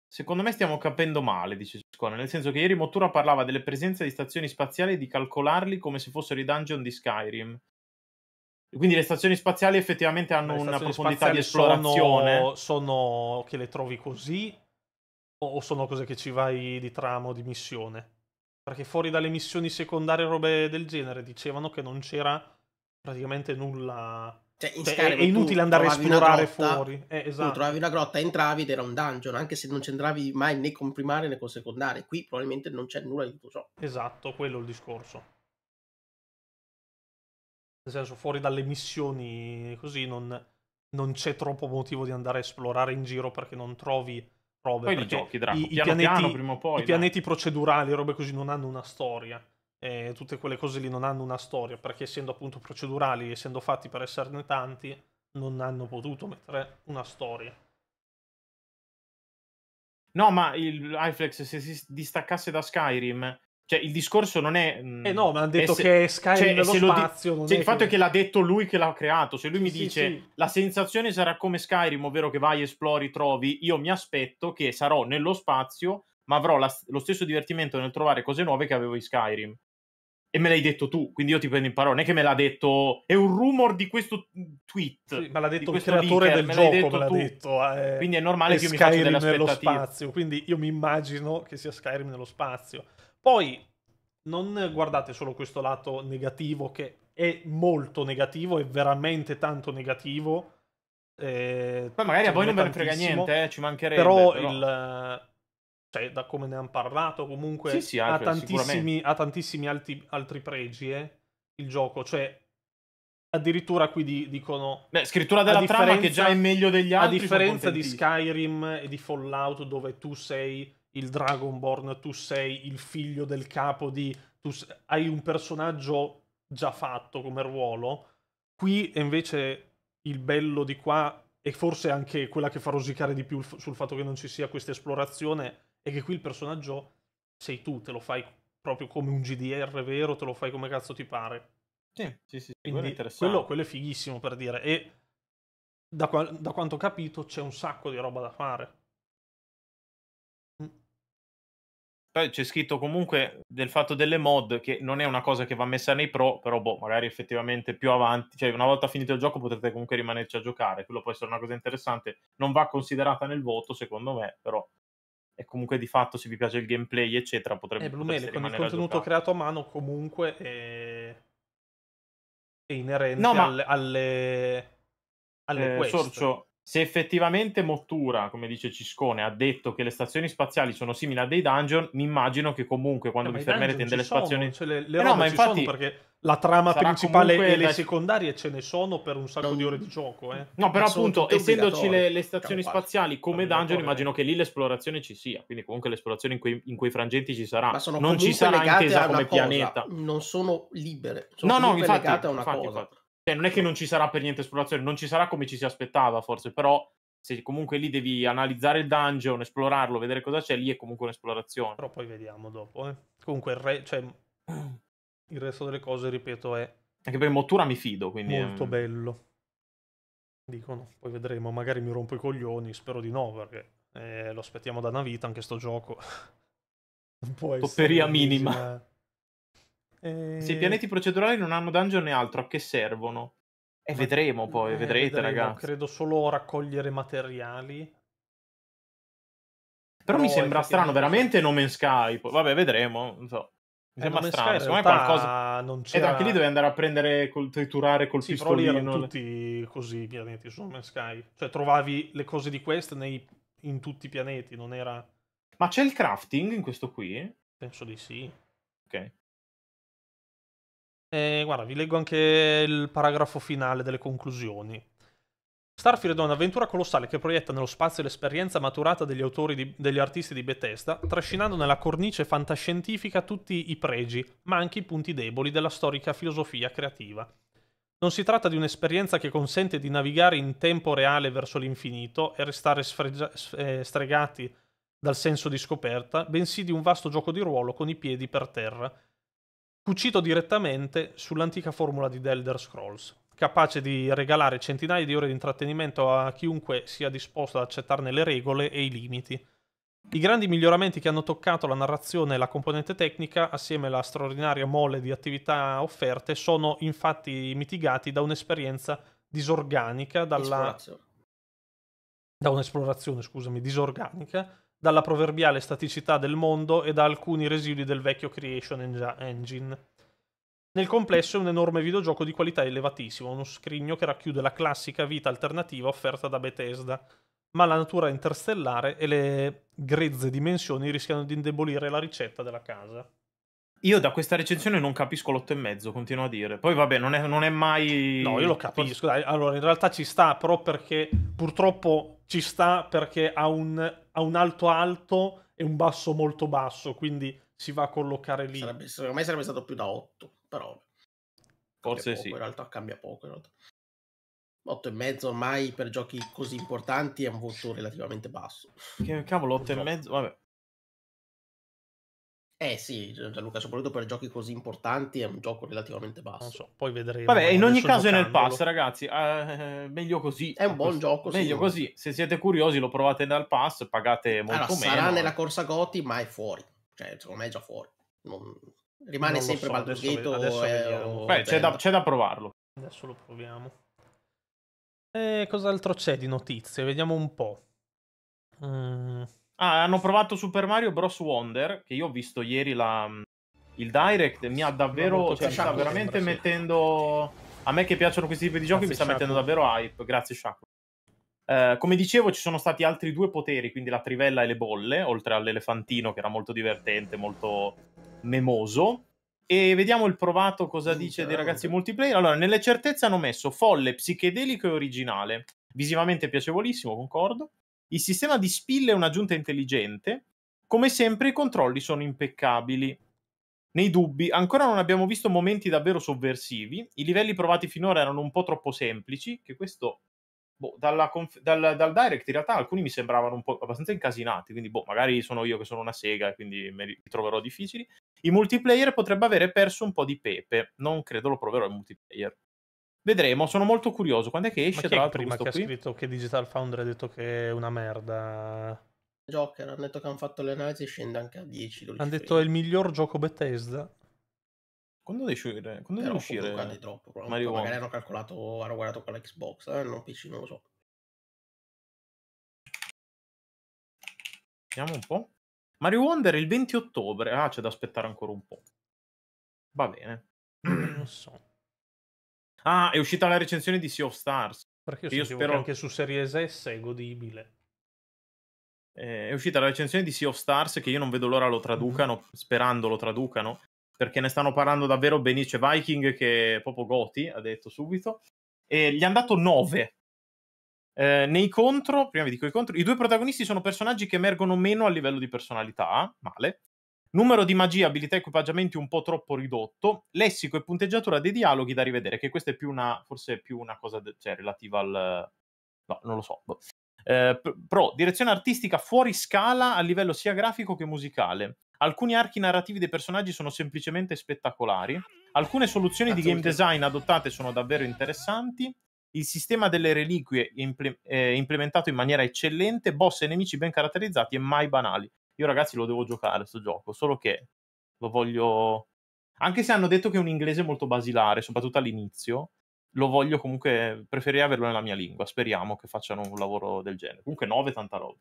Secondo me stiamo capendo male, dice Scuola, nel senso che ieri Mottura parlava delle presenze di stazioni spaziali e di calcolarli come se fossero i dungeon di Skyrim. Quindi le stazioni spaziali effettivamente hanno una profondità di esplorazione. Sono, sono che le trovi così o sono cose che ci vai di tramo, di missione? Perché fuori dalle missioni secondarie e robe del genere dicevano che non c'era praticamente nulla. Cioè, in cioè, Skyrim è inutile andare a esplorare fuori. Eh, esatto. Tu trovavi una grotta, entravi ed era un dungeon, anche se non c'entravi mai né con primarie né con secondarie. Qui probabilmente non c'è nulla di tutto ciò. Esatto, quello è il discorso. Nel senso, fuori dalle missioni così non, non c'è troppo motivo di andare a esplorare in giro perché non trovi prove. Poi li giochi, Draco. I, piano, i pianeti, piano, prima o poi. I pianeti dai. procedurali, robe così, non hanno una storia. Eh, tutte quelle cose lì non hanno una storia, perché essendo appunto procedurali, essendo fatti per esserne tanti, non hanno potuto mettere una storia. No, ma il iFlex se si distaccasse da Skyrim cioè, il discorso non è. Mh, mm, eh no, mi hanno detto se, che Skyrim cioè, nello spazio. Di- cioè, il fatto che... è che l'ha detto lui che l'ha creato. Se lui mi dice sì, sì. la sensazione sarà come Skyrim, ovvero che vai, esplori, trovi, io mi aspetto che sarò nello spazio, ma avrò la, lo stesso divertimento nel trovare cose nuove che avevo in Skyrim. E me l'hai detto tu, quindi io ti prendo in parola. Non è che me l'ha detto. È un rumor di questo mm, tweet. ma l'ha detto il creatore leaker, del me gioco, me l'ha tu. detto. Eh, quindi è normale è che io mi faccia delle aspettative. Spazio, quindi io mi immagino che sia Skyrim nello spazio poi non guardate solo questo lato negativo che è molto negativo, è veramente tanto negativo. Eh, Poi magari a cioè, voi non ve ne frega niente, eh, ci mancherebbe. Però, però. il... Cioè, da come ne hanno parlato, comunque sì, sì, ha, tantissimi, ha, tantissimi, alti, altri pregi eh, il gioco. Cioè, addirittura qui di, dicono... Beh, scrittura della trama che già è meglio degli altri. A differenza di Skyrim e di Fallout, dove tu sei il Dragonborn, tu sei il figlio del capo di... tu hai un personaggio già fatto come ruolo. Qui invece il bello di qua, e forse anche quella che fa rosicare di più sul fatto che non ci sia questa esplorazione, è che qui il personaggio sei tu, te lo fai proprio come un GDR vero, te lo fai come cazzo ti pare. Sì, sì, sì, Quindi quello, quello, quello è fighissimo per dire. E da, da quanto ho capito c'è un sacco di roba da fare Poi c'è scritto comunque del fatto delle mod, che non è una cosa che va messa nei pro, però boh, magari effettivamente più avanti, cioè una volta finito il gioco potrete comunque rimanerci a giocare, quello può essere una cosa interessante, non va considerata nel voto secondo me, però è comunque di fatto se vi piace il gameplay eccetera potrebbe eh, Blumele, con il contenuto creato a mano comunque è, è inerente no, alle, ma... alle, alle eh, Sorcio, se effettivamente Mottura, come dice Ciscone, ha detto che le stazioni spaziali sono simili a dei dungeon, mi immagino che comunque quando eh, mi fermerete in delle sono, spazioni... Cioè le, le eh no, ma infatti... perché la trama principale e le la... secondarie ce ne sono per un sacco di ore di gioco. Eh. No, però appunto, essendoci le, le stazioni Campare. spaziali come dungeon, immagino che lì l'esplorazione ci sia. Quindi comunque l'esplorazione in quei, in quei frangenti ci sarà. Ma sono non ci sarà intesa come cosa. pianeta. Non sono libere. Sono no, no, infatti, legate a una infatti, cosa. Infatti. Cioè, non è che non ci sarà per niente esplorazione, non ci sarà come ci si aspettava, forse, però se comunque lì devi analizzare il dungeon, esplorarlo, vedere cosa c'è, lì è comunque un'esplorazione. Però poi vediamo dopo, eh. Comunque il, re, cioè, il resto delle cose, ripeto, è... Anche perché Mottura mi fido, quindi... Molto bello. Dicono, poi vedremo, magari mi rompo i coglioni, spero di no, perché eh, lo aspettiamo da una vita anche sto gioco. non Topperia minima. E... Se i pianeti procedurali non hanno dungeon né altro, a che servono? E eh, vedremo poi, eh, vedrete vedremo, ragazzi. Credo solo raccogliere materiali. Però no, mi sembra strano, veramente No Man's Sky. Vabbè, vedremo, non so. Mi eh, sembra strano, secondo me qualcosa... Non c'era... Ed anche lì devi andare a prendere, col, triturare col sì, pistolino. Però tutti così i pianeti su No Sky. Cioè trovavi le cose di quest nei... in tutti i pianeti, non era... Ma c'è il crafting in questo qui? Penso di sì. Ok. Eh, guarda, vi leggo anche il paragrafo finale delle conclusioni. Starfield è un'avventura colossale che proietta nello spazio l'esperienza maturata degli autori di, degli artisti di Bethesda, trascinando nella cornice fantascientifica tutti i pregi, ma anche i punti deboli della storica filosofia creativa. Non si tratta di un'esperienza che consente di navigare in tempo reale verso l'infinito e restare sfregia- eh, stregati dal senso di scoperta, bensì di un vasto gioco di ruolo con i piedi per terra cucito direttamente sull'antica formula di The Elder Scrolls, capace di regalare centinaia di ore di intrattenimento a chiunque sia disposto ad accettarne le regole e i limiti. I grandi miglioramenti che hanno toccato la narrazione e la componente tecnica, assieme alla straordinaria mole di attività offerte, sono infatti mitigati da un'esperienza disorganica, dalla... da un'esplorazione, scusami, disorganica, dalla proverbiale staticità del mondo e da alcuni residui del vecchio Creation Engine. Nel complesso è un enorme videogioco di qualità elevatissima, uno scrigno che racchiude la classica vita alternativa offerta da Bethesda, ma la natura interstellare e le grezze dimensioni rischiano di indebolire la ricetta della casa. Io da questa recensione non capisco l'otto e mezzo, continuo a dire. Poi vabbè, non è, non è mai... No, io lo capisco. Allora, in realtà ci sta, però perché purtroppo ci sta perché ha un ha un alto alto e un basso molto basso, quindi si va a collocare lì. Sarebbe, secondo me sarebbe stato più da 8, però forse cambia sì. in realtà cambia poco. In realtà. 8 e mezzo ormai per giochi così importanti è un voto relativamente basso. Che cavolo, 8 e esatto. mezzo? Vabbè, eh sì, Gianluca, soprattutto per giochi così importanti è un gioco relativamente basso. Non so, poi vedremo. Vabbè, in ogni caso giocandolo. è nel pass, ragazzi. Eh, meglio così. È un buon questo. gioco, Meglio così. Se siete curiosi lo provate nel pass, pagate molto allora, meno. Sarà nella eh. corsa Goti, ma è fuori. Cioè, secondo me è già fuori. Non... Rimane non sempre so, Baldur's Gate adesso, o... Beh, c'è da, c'è da provarlo. Adesso lo proviamo. E eh, cos'altro c'è di notizie? Vediamo un po'. Mm. Ah, hanno provato Super Mario Bros. Wonder, che io ho visto ieri la, mm, il direct, mi ha davvero, cioè, sta veramente sembra, mettendo... Sì. A me che piacciono questi tipi di giochi grazie mi sta Shaco. mettendo davvero hype, grazie Shaco. Eh, come dicevo ci sono stati altri due poteri, quindi la trivella e le bolle, oltre all'elefantino che era molto divertente, molto memoso. E vediamo il provato cosa dice dei ragazzi multiplayer. Allora, nelle certezze hanno messo folle, psichedelico e originale. Visivamente piacevolissimo, concordo. Il sistema di spill è un'aggiunta intelligente. Come sempre i controlli sono impeccabili. Nei dubbi, ancora non abbiamo visto momenti davvero sovversivi. I livelli provati finora erano un po' troppo semplici, che questo boh, conf- dal, dal, direct in realtà alcuni mi sembravano un po' abbastanza incasinati, quindi boh, magari sono io che sono una sega e quindi li troverò difficili. Il multiplayer potrebbe avere perso un po' di pepe, non credo lo proverò il multiplayer. Vedremo, sono molto curioso. Quando è che esce? Ma chi è prima che qui? ha scritto che Digital Foundry ha detto che è una merda. Joker, hanno detto che hanno fatto le analisi e scende anche a 10. Hanno detto è il miglior gioco Bethesda. Quando deve uscire? Quando deve uscire? troppo, Mario magari hanno calcolato, hanno guardato con l'Xbox, eh, non PC, non lo so. Vediamo un po'. Mario Wonder il 20 ottobre. Ah, c'è da aspettare ancora un po'. Va bene. non so. Ah, è uscita la recensione di Sea of Stars. Perché io, io spero che anche su Series S è godibile. Eh, è uscita la recensione di Sea of Stars che io non vedo l'ora lo traducano, mm-hmm. sperando lo traducano, perché ne stanno parlando davvero benissimo. Viking che è proprio Goti ha detto subito. E gli è andato 9 eh, nei contro, prima vi dico i contro, i due protagonisti sono personaggi che emergono meno a livello di personalità, male, Numero di magie, abilità e equipaggiamenti un po' troppo ridotto. Lessico e punteggiatura dei dialoghi da rivedere, che questa è più una, forse più una cosa de- cioè, relativa al... No, non lo so. Boh. Eh, pro, direzione artistica fuori scala a livello sia grafico che musicale. Alcuni archi narrativi dei personaggi sono semplicemente spettacolari. Alcune soluzioni di game design adottate sono davvero interessanti. Il sistema delle reliquie è eh, implementato in maniera eccellente, boss e nemici ben caratterizzati e mai banali. Io ragazzi lo devo giocare sto gioco, solo che lo voglio... Anche se hanno detto che è un inglese molto basilare, soprattutto all'inizio, lo voglio comunque, preferirei averlo nella mia lingua. Speriamo che facciano un lavoro del genere. Comunque 9 tanta roba.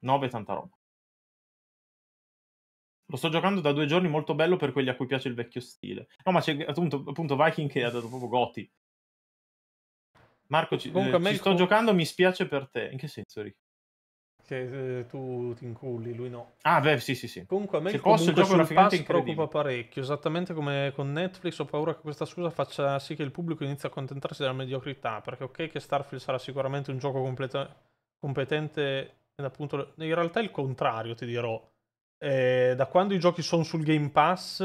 9 tanta roba. Lo sto giocando da due giorni, molto bello per quelli a cui piace il vecchio stile. No, ma c'è appunto, appunto Viking che ha dato proprio Gotti. Marco, ci, eh, ci sto com- giocando, mi spiace per te. In che senso, Rick? che eh, tu ti inculli, lui no. Ah, beh, sì, sì, sì. Comunque a me Se comunque posso, sul pass preoccupa parecchio, esattamente come con Netflix ho paura che questa scusa faccia sì che il pubblico inizia a accontentarsi della mediocrità, perché ok che Starfield sarà sicuramente un gioco completa- competente, appunto, in realtà è il contrario, ti dirò. Eh, da quando i giochi sono sul Game Pass,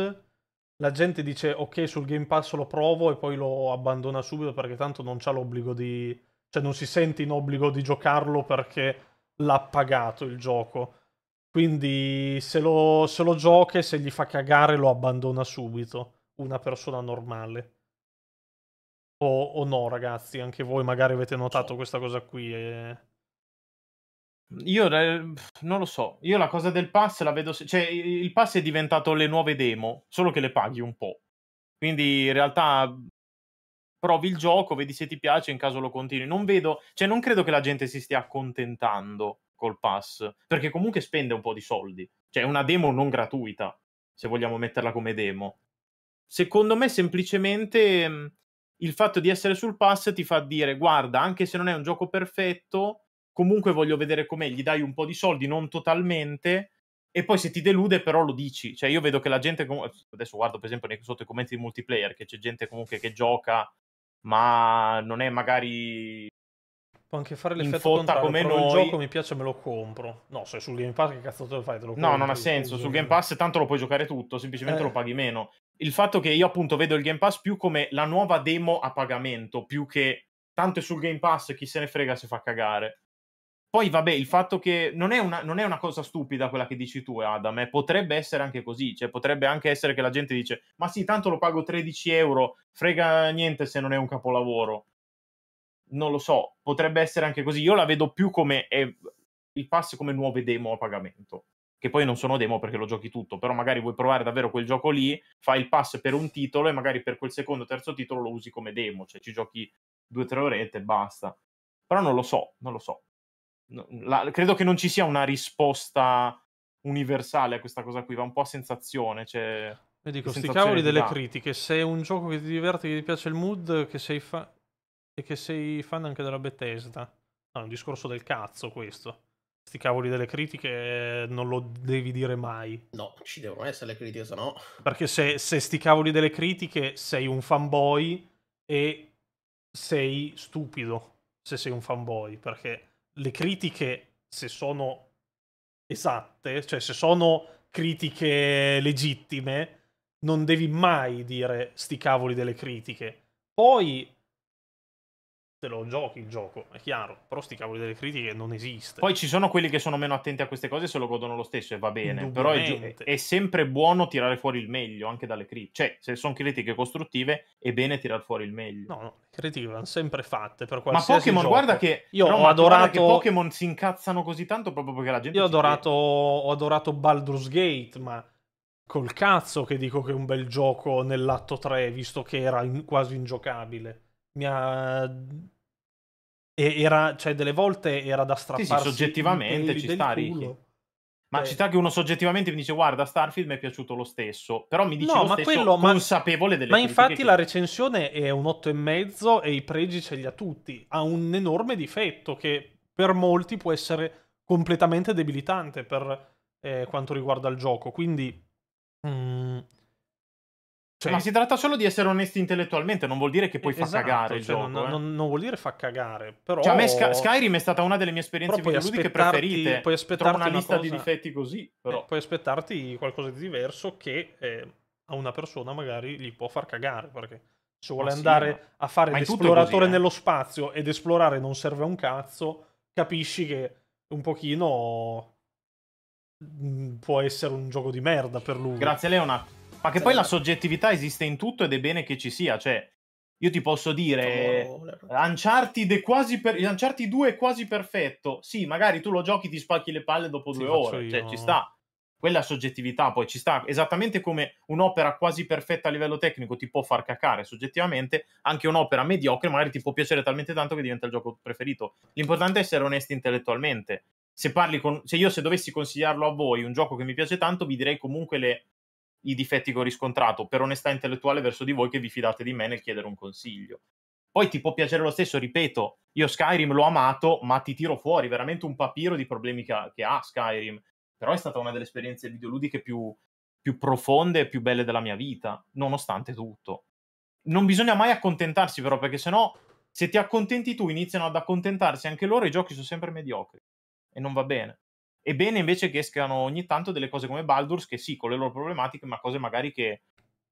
la gente dice ok sul Game Pass lo provo e poi lo abbandona subito perché tanto non c'ha l'obbligo di... cioè non si sente in obbligo di giocarlo perché l'ha pagato il gioco. Quindi se lo, se lo gioca e se gli fa cagare lo abbandona subito. Una persona normale. O, o no, ragazzi, anche voi magari avete notato questa cosa qui. E... Eh. Io eh, non lo so. Io la cosa del pass la vedo. Cioè, il pass è diventato le nuove demo, solo che le paghi un po'. Quindi in realtà provi il gioco, vedi se ti piace, in caso lo continui. Non vedo, cioè non credo che la gente si stia accontentando col pass, perché comunque spende un po' di soldi. Cioè è una demo non gratuita, se vogliamo metterla come demo. Secondo me semplicemente mm, il fatto di essere sul pass ti fa dire guarda, anche se non è un gioco perfetto, comunque voglio vedere com'è, gli dai un po' di soldi, non totalmente, e poi se ti delude però lo dici. Cioè io vedo che la gente, adesso guardo per esempio sotto i commenti di multiplayer, che c'è gente comunque che gioca ma non è magari Può anche fare l'effetto contrario, come però noi... il gioco mi piace me lo compro. No, se è sul Game Pass che cazzo te lo fai? Te lo compro, no, non ha senso, sul Game Pass tanto lo puoi giocare tutto, semplicemente eh. lo paghi meno. Il fatto che io appunto vedo il Game Pass più come la nuova demo a pagamento, più che tanto è sul Game Pass, chi se ne frega se fa cagare. Poi vabbè, il fatto che non è, una, non è una cosa stupida quella che dici tu, Adam, eh, potrebbe essere anche così, cioè potrebbe anche essere che la gente dice, ma sì, tanto lo pago 13 euro, frega niente se non è un capolavoro. Non lo so, potrebbe essere anche così. Io la vedo più come eh, il pass come nuove demo a pagamento che poi non sono demo perché lo giochi tutto, però magari vuoi provare davvero quel gioco lì, fai il pass per un titolo e magari per quel secondo o terzo titolo lo usi come demo, cioè ci giochi due o tre orette e basta. Però non lo so, non lo so la, credo che non ci sia una risposta universale a questa cosa qui, va un po' a sensazione. Cioè, Io dico, sti cavoli delle critiche, se è un gioco che ti diverte, che ti piace il mood, che sei fa- e che sei fan anche della Bethesda. No, è un discorso del cazzo questo. Sti cavoli delle critiche eh, non lo devi dire mai. No, ci devono essere le critiche, se no... Perché se, se sti cavoli delle critiche sei un fanboy e sei stupido se sei un fanboy, perché le critiche, se sono esatte, cioè se sono critiche legittime, non devi mai dire sti cavoli delle critiche. Poi te lo giochi il gioco, è chiaro, però sti cavoli delle critiche non esiste. Poi ci sono quelli che sono meno attenti a queste cose e se lo godono lo stesso e va bene, però è, gi- è, sempre buono tirare fuori il meglio anche dalle critiche, cioè se sono critiche costruttive è bene tirare fuori il meglio. No, no, le critiche vanno sempre fatte per qualsiasi Ma Pokémon, guarda che io però, ho adorato che Pokémon si incazzano così tanto proprio perché la gente Io ho adorato ho adorato Baldur's Gate, ma col cazzo che dico che è un bel gioco nell'atto 3 visto che era in- quasi ingiocabile mi ha era, cioè, delle volte era da strapparsi. Sì, sì soggettivamente ci sta, Ricky. Ma Beh. Cioè ci sta che uno soggettivamente mi dice guarda Starfield mi è piaciuto lo stesso, però mi dice no, ma quello, consapevole ma... delle Ma infatti che... la recensione è un 8,5 e i pregi ce li ha tutti. Ha un enorme difetto che per molti può essere completamente debilitante per eh, quanto riguarda il gioco, quindi... Mm cioè, ma si tratta solo di essere onesti intellettualmente, non vuol dire che poi esatto, fa cagare il cioè, gioco. Non, eh. non, non, vuol dire fa cagare, però... Cioè, a me Sky, Skyrim è stata una delle mie esperienze videoludiche preferite. Puoi aspettarti una, una lista cosa... di difetti così, però... Eh, puoi aspettarti qualcosa di diverso che eh, a una persona magari gli può far cagare, perché se vuole ma andare sì, ma... a fare l'esploratore eh. nello spazio ed esplorare non serve a un cazzo, capisci che un pochino mm, può essere un gioco di merda per lui. Grazie Leonardo. Ma che poi la soggettività esiste in tutto ed è bene che ci sia, cioè io ti posso dire Uncharted, è quasi per... Uncharted 2 è quasi perfetto. Sì, magari tu lo giochi ti spacchi le palle dopo due sì, ore, cioè ci sta. Quella soggettività poi ci sta, esattamente come un'opera quasi perfetta a livello tecnico ti può far cacare soggettivamente, anche un'opera mediocre magari ti può piacere talmente tanto che diventa il gioco preferito. L'importante è essere onesti intellettualmente. Se, parli con... se io se dovessi consigliarlo a voi un gioco che mi piace tanto, vi direi comunque le i difetti che ho riscontrato, per onestà intellettuale verso di voi che vi fidate di me nel chiedere un consiglio. Poi ti può piacere lo stesso, ripeto, io Skyrim l'ho amato, ma ti tiro fuori veramente un papiro di problemi che ha, che ha Skyrim. Però è stata una delle esperienze videoludiche più, più profonde e più belle della mia vita, nonostante tutto. Non bisogna mai accontentarsi però, perché sennò se ti accontenti tu iniziano ad accontentarsi anche loro, i giochi sono sempre mediocri. E non va bene. È bene invece che escano ogni tanto delle cose come Baldur's, che sì, con le loro problematiche, ma cose magari che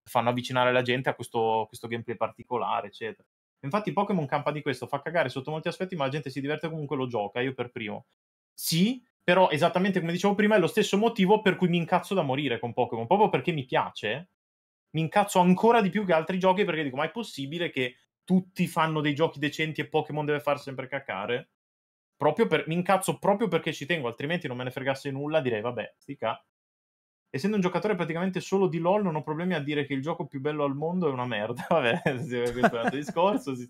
fanno avvicinare la gente a questo, questo gameplay particolare, eccetera. Infatti Pokémon campa di questo, fa cagare sotto molti aspetti, ma la gente si diverte comunque lo gioca, io per primo. Sì, però esattamente come dicevo prima è lo stesso motivo per cui mi incazzo da morire con Pokémon, proprio perché mi piace. Mi incazzo ancora di più che altri giochi perché dico, ma è possibile che tutti fanno dei giochi decenti e Pokémon deve far sempre cacare? proprio per, mi incazzo proprio perché ci tengo, altrimenti non me ne fregasse nulla, direi vabbè, stica. Essendo un giocatore praticamente solo di LoL, non ho problemi a dire che il gioco più bello al mondo è una merda. Vabbè, questo è un altro discorso. Si...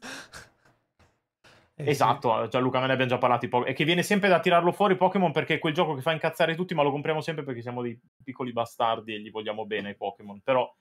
Eh, esatto, sì. Eh, Gianluca, me ne abbiamo già parlato. Po- e che viene sempre da tirarlo fuori Pokémon perché è quel gioco che fa incazzare tutti, ma lo compriamo sempre perché siamo dei piccoli bastardi e gli vogliamo bene i Pokémon. Però,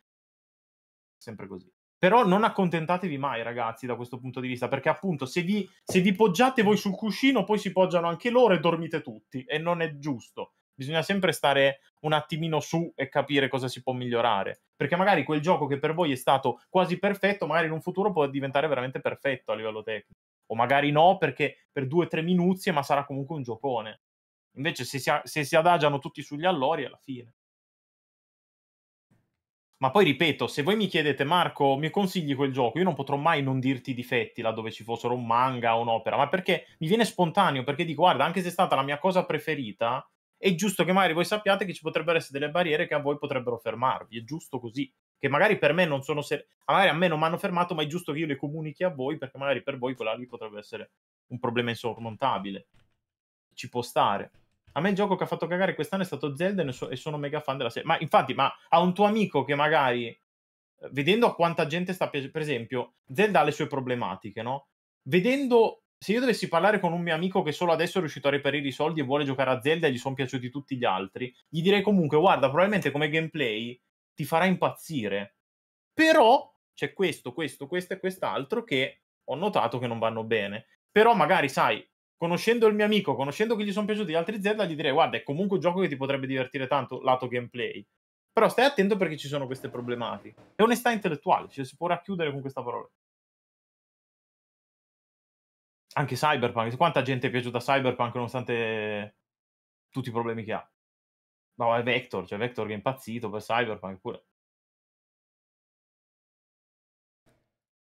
sempre così. Però non accontentatevi mai, ragazzi, da questo punto di vista, perché appunto se vi, se vi poggiate voi sul cuscino, poi si poggiano anche loro e dormite tutti, e non è giusto. Bisogna sempre stare un attimino su e capire cosa si può migliorare, perché magari quel gioco che per voi è stato quasi perfetto, magari in un futuro può diventare veramente perfetto a livello tecnico, o magari no, perché per due o tre minuzie, ma sarà comunque un giocone. Invece se si, se si adagiano tutti sugli allori, alla fine. Ma poi ripeto, se voi mi chiedete Marco, mi consigli quel gioco, io non potrò mai non dirti i difetti laddove ci fossero un manga o un'opera, ma perché mi viene spontaneo, perché dico guarda, anche se è stata la mia cosa preferita, è giusto che magari voi sappiate che ci potrebbero essere delle barriere che a voi potrebbero fermarvi, è giusto così, che magari per me non sono ser- magari a me non mi hanno fermato, ma è giusto che io le comunichi a voi perché magari per voi quella lì potrebbe essere un problema insormontabile. Ci può stare. A me il gioco che ha fatto cagare quest'anno è stato Zelda e, sono mega fan della serie. Ma infatti, ma a un tuo amico che magari, eh, vedendo a quanta gente sta piacendo, per esempio, Zelda ha le sue problematiche, no? Vedendo, se io dovessi parlare con un mio amico che solo adesso è riuscito a reperire i soldi e vuole giocare a Zelda e gli sono piaciuti tutti gli altri, gli direi comunque, guarda, probabilmente come gameplay ti farà impazzire. Però c'è questo, questo, questo e quest'altro che ho notato che non vanno bene. Però magari, sai, conoscendo il mio amico, conoscendo che gli sono piaciuti gli altri Zelda, gli direi guarda è comunque un gioco che ti potrebbe divertire tanto lato gameplay. Però stai attento perché ci sono queste problematiche. È onestà intellettuale, ci cioè, si può racchiudere con questa parola. Anche Cyberpunk, quanta gente è piaciuta Cyberpunk nonostante tutti i problemi che ha. No, è Vector, cioè Vector che è impazzito per Cyberpunk pure.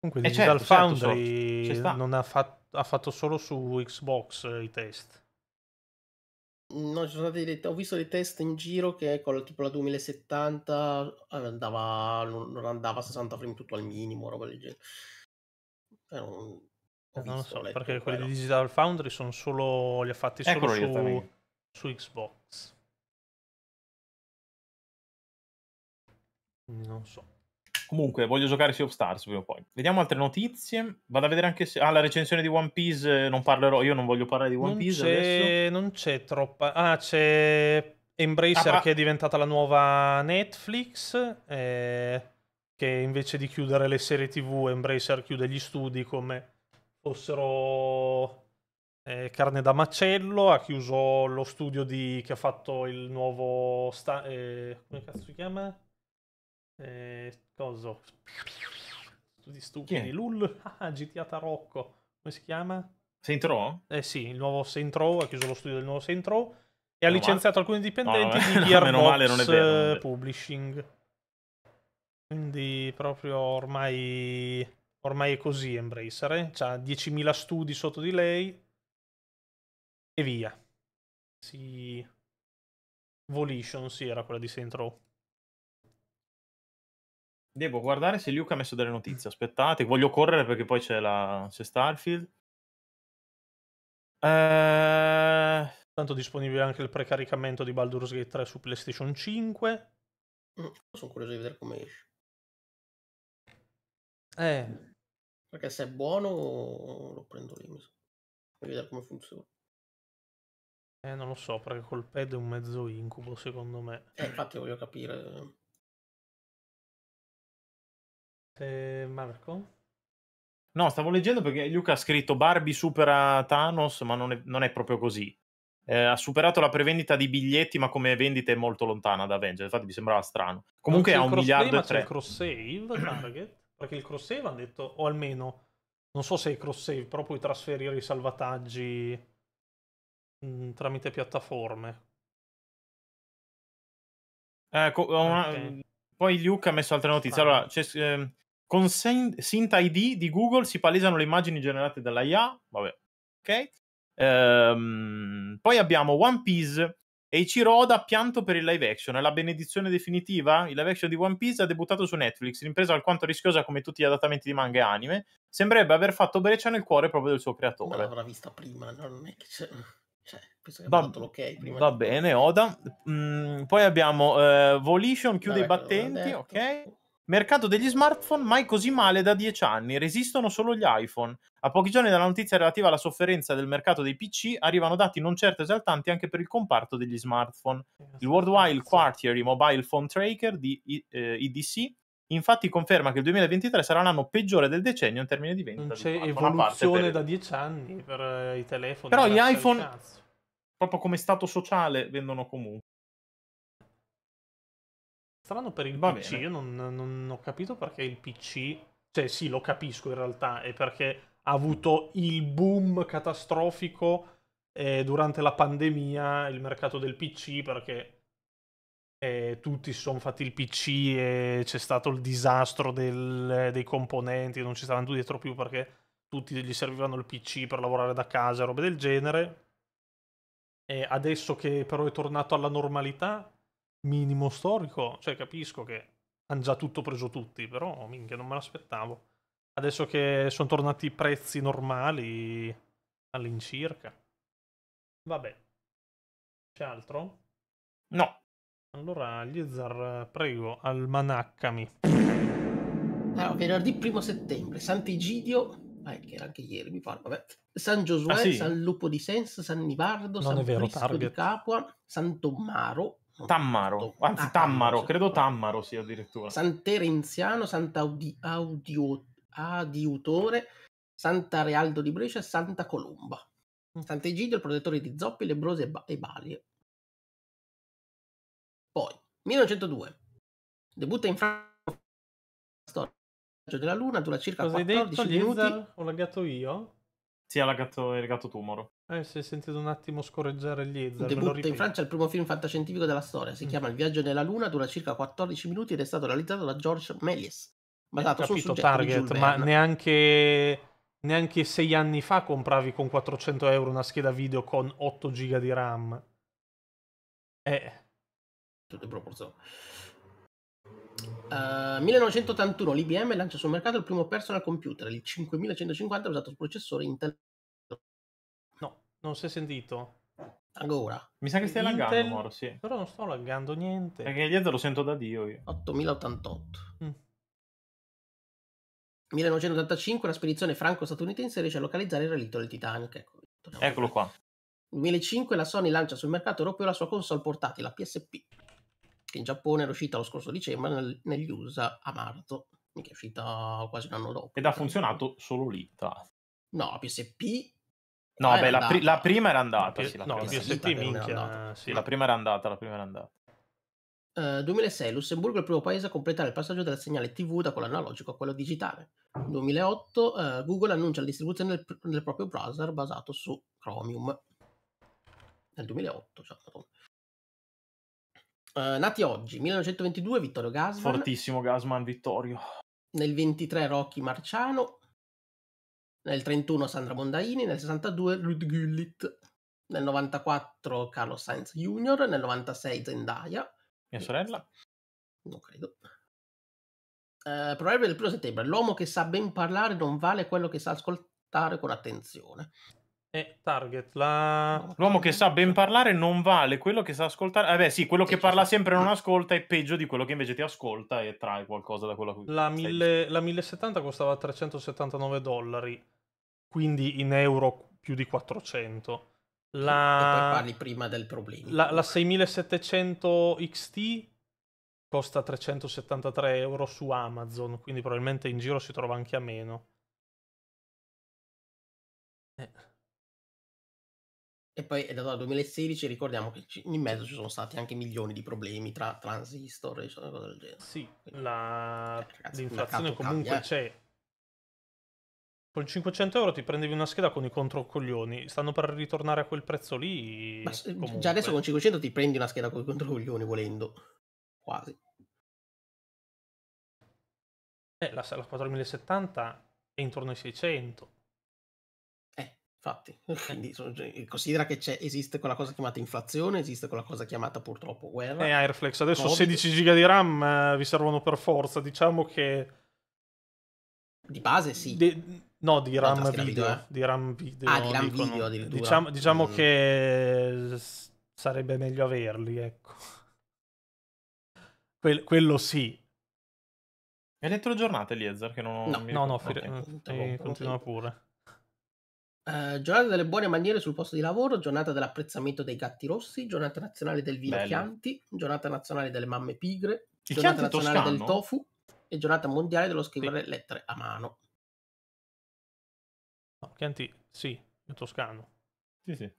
Comunque, e eh, Digital certo, certo, Foundry certo, non ha fatto ha fatto solo su Xbox eh, i test. Mm, no, dei, ho visto dei test in giro che con ecco, tipo la 2070 eh, andava, non andava a 60 frame tutto al minimo, roba del genere. Eh, non, lo so, letto, perché quelli di Digital Foundry sono solo, li ha fatti ecco, solo su, su, Xbox. Non so. Comunque, voglio giocare Sea of Stars prima o poi. Vediamo altre notizie. Vado a vedere anche se. Ah, la recensione di One Piece. Eh, non parlerò. Io non voglio parlare di One non Piece adesso. Non c'è troppa. Ah, c'è Embracer ah, ah, che è diventata la nuova Netflix. Eh, che invece di chiudere le serie TV, Embracer chiude gli studi come fossero eh, carne da macello. Ha chiuso lo studio di... che ha fatto il nuovo. Sta... Eh, come cazzo si chiama? eh, coso tutti stupidi Lul ah, GTA Tarocco come si chiama? Saint Row? eh sì il nuovo Saint Row ha chiuso lo studio del nuovo Saint Row e non ha licenziato male. alcuni dipendenti eh, no, di Gearbox no, eh, Publishing quindi proprio ormai ormai è così Embracer eh? ha 10.000 studi sotto di lei e via si Volition sì era quella di Saint Row Devo guardare se Luke ha messo delle notizie. Aspettate, voglio correre perché poi c'è, la... c'è Starfield. Eh... Tanto disponibile anche il precaricamento di Baldur's Gate 3 su PlayStation 5. Mm, sono curioso di vedere come esce. Eh. Perché se è buono lo prendo lì, Voglio vedere come funziona. Eh, non lo so, perché col pad è un mezzo incubo, secondo me. Eh, infatti voglio capire eh, parte eh, Marco? No, stavo leggendo perché Luca ha scritto Barbie supera Thanos, ma non è, non è proprio così. Eh, ha superato la prevendita di biglietti, ma come vendita è molto lontana da Avengers. Infatti, mi sembrava strano. Comunque ha un miliardo e tre. il cross save target? Perché il cross save hanno detto, o almeno non so se è cross save, però puoi trasferire i salvataggi mh, mm, tramite piattaforme. Eh, co- okay. una... Poi Luca ha messo altre notizie. Allora, c'è. Ehm con Synth ID di Google si palesano le immagini generate dall'IA. Vabbè, ok. Ehm, poi abbiamo One Piece e Ichiroda pianto per il live action. È la benedizione definitiva? Il live action di One Piece ha debuttato su Netflix, l'impresa alquanto rischiosa come tutti gli adattamenti di manga e anime. Sembrerebbe aver fatto breccia nel cuore proprio del suo creatore. Ma l'avrà vista prima, non è che c'è... Cioè, penso che va, l'ok prima. Va di... bene, Oda. Mm, poi abbiamo eh, Volition, chiude Vabbè, i battenti, ok? Mercato degli smartphone mai così male da dieci anni, resistono solo gli iPhone. A pochi giorni dalla notizia relativa alla sofferenza del mercato dei PC arrivano dati non certo esaltanti anche per il comparto degli smartphone. Il Worldwide Quarterly Mobile Phone Tracker di eh, IDC infatti conferma che il 2023 sarà l'anno peggiore del decennio in termini di vendita. Non c'è di evoluzione per... da dieci anni per eh, i telefoni. Però gli iPhone, proprio come stato sociale, vendono comunque strano per il Va PC, bene. io non, non ho capito perché il PC, cioè sì lo capisco in realtà, è perché ha avuto il boom catastrofico eh, durante la pandemia, il mercato del PC perché... Eh, tutti si sono fatti il PC e c'è stato il disastro del, dei componenti, non ci stavano dietro più perché tutti gli servivano il PC per lavorare da casa, robe del genere. E adesso che però è tornato alla normalità, minimo storico, cioè capisco che hanno già tutto preso tutti, però minchia non me l'aspettavo. Adesso che sono tornati i prezzi normali all'incirca. Vabbè. C'è altro? No. Allora, Liezar, prego, almanaccami. Eh, allora, venerdì primo settembre, Sant'Egidio, eh, che era anche ieri, mi pare, vabbè. San Giosuè, ah, sì. San Lupo di Senso, San Nivardo, non San vero, di Capua, San Tommaro, Tammaro, anzi ah, Tammaro, credo Tammaro sia addirittura. Santerenziano, Sant'Audi, Audio, Adiutore, Santa Realdo di Brescia e Santa Colomba. Mm. Sant'Egidio, il protettore di zoppi, lebrose e, e balie. Poi, 1902, debutta in Francia Storia della Luna, dura circa Cosa 14 detto, minuti. Ho laggato io? Sì, alla gatto, il gatto tumoro. Eh, si è sentito un attimo scorreggiare gli Ezra. Debutta in Francia il primo film fantascientifico della storia. Si mm. chiama Il viaggio nella luna, dura circa 14 minuti ed è stato realizzato da George Méliès. Eh, Basato sul soggetto Target, ma neanche, neanche sei anni fa compravi con 400 euro una scheda video con 8 giga di RAM. Eh. Tutte proporzioni. 1981 eh, l'IBM lancia sul mercato il primo personal computer, il 5150 usato sul processore Intel. No, non si è sentito. Ancora. Mi sa che stai Intel... laggando, Moro, sì. Però non sto laggando niente. Perché dietro lo sento da Dio io. 8088. Mm. 1985 la spedizione franco-statunitense riesce a localizzare il relitto del Titanic. Ecco, Eccolo qua. 2005 la Sony lancia sul mercato europeo la sua console portatile, la PSP che in Giappone era uscita lo scorso dicembre, nel, negli USA a marzo, che è uscita quasi un anno dopo. Ed ha funzionato solo lì, tra l'altro. No, PSP No, beh, la, pri- la, prima era andata. Sì, la no, PSP, minchia. Sì, la prima era andata, la prima era andata. Uh, eh, 2006 Lussemburgo è il primo paese a completare il passaggio della segnale TV da quello analogico a quello digitale. 2008 uh, eh, Google annuncia la distribuzione del, del, proprio browser basato su Chromium. Nel 2008, cioè, Uh, nati oggi, 1922 Vittorio Gasman. Fortissimo Gasman Vittorio. Nel 23 Rocky Marciano. Nel 31 Sandra Mondaini. Nel 62 Lud Gullit. Nel 94 Carlo Sainz Jr. Nel 96 Zendaya. Mia sorella? Non credo. Uh, eh, proverbio del primo settembre. L'uomo che sa ben parlare non vale quello che sa ascoltare con attenzione. E eh, target, la... l'uomo che sa ben parlare non vale, quello che sa ascoltare... Eh beh sì, quello che parla sempre e non ascolta è peggio di quello che invece ti ascolta e trae qualcosa da quello che... La, mille... la 1070 costava 379 dollari, quindi in euro più di 400. La... E poi parli prima del problema. La, la 6700 XT costa 373 euro su Amazon, quindi probabilmente in giro si trova anche a meno. Eh. E poi è datato al 2016, ricordiamo che in mezzo ci sono stati anche milioni di problemi tra transistor e cioè, cose del genere. Sì, la... cioè, ragazzi, l'inflazione comunque cambia. Eh. c'è. Con 500 euro ti prendevi una scheda con i controcoglioni, stanno per ritornare a quel prezzo lì. Ma, già adesso con 500 ti prendi una scheda con i controcoglioni volendo, quasi. Eh, la, la 4070 è intorno ai 600 Infatti, quindi cioè, eh, considera che esiste quella cosa chiamata inflazione, esiste quella cosa chiamata purtroppo guerra. E eh, Airflex, adesso COVID. 16 giga di RAM eh, vi servono per forza, diciamo che... Di base sì. De... No, di RAM video, video eh? Di RAM video. Ah, di RAM dicono. video addirittura. Diciamo, diciamo mm. che sarebbe meglio averli, ecco. Que- quello sì, hai letto le giornate, Eliezer? Che non ho... No, no, no okay. eh, continua pure. Eh, giornata delle buone maniere sul posto di lavoro, giornata dell'apprezzamento dei gatti rossi, giornata nazionale del vino Bello. Chianti, giornata nazionale delle mamme pigre, Il giornata nazionale toscano? del tofu e giornata mondiale dello scrivere Sì. lettere a mano. No, Chianti, sì, è toscano. Sì, sì.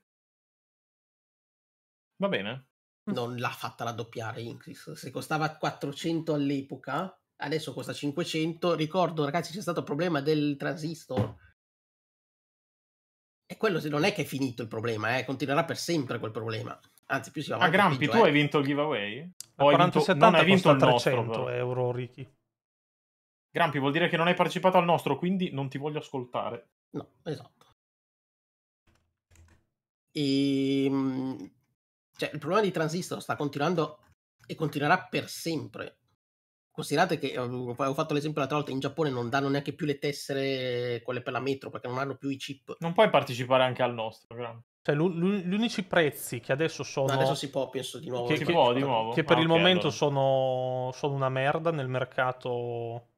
Va bene. Mm. Non l'ha fatta raddoppiare Incris, se costava 400 all'epoca, adesso costa 500. Ricordo ragazzi c'è stato il problema del transistor e quello non è che è finito il problema, eh? continuerà per sempre quel problema. Anzi, più si va a Ah, Grampi, tu eh. hai vinto il giveaway? O 40 vinto... non hai vinto il 300 nostro, però. euro, Ricky. Grampi, vuol dire che non hai partecipato al nostro, quindi non ti voglio ascoltare. No, esatto. E... Ehm, cioè, il problema di Transistor sta continuando e continuerà per sempre. Considerate che ehm, ho fatto l'esempio l'altra volta, in Giappone non danno neanche più le tessere quelle per la metro perché non hanno più i chip. Non puoi partecipare anche al nostro, grande. Cioè, gli unici prezzi che adesso sono. adesso si può, penso di nuovo. Che, che, può, di nuovo. che per ah, il okay, momento allora. sono, sono, una merda nel mercato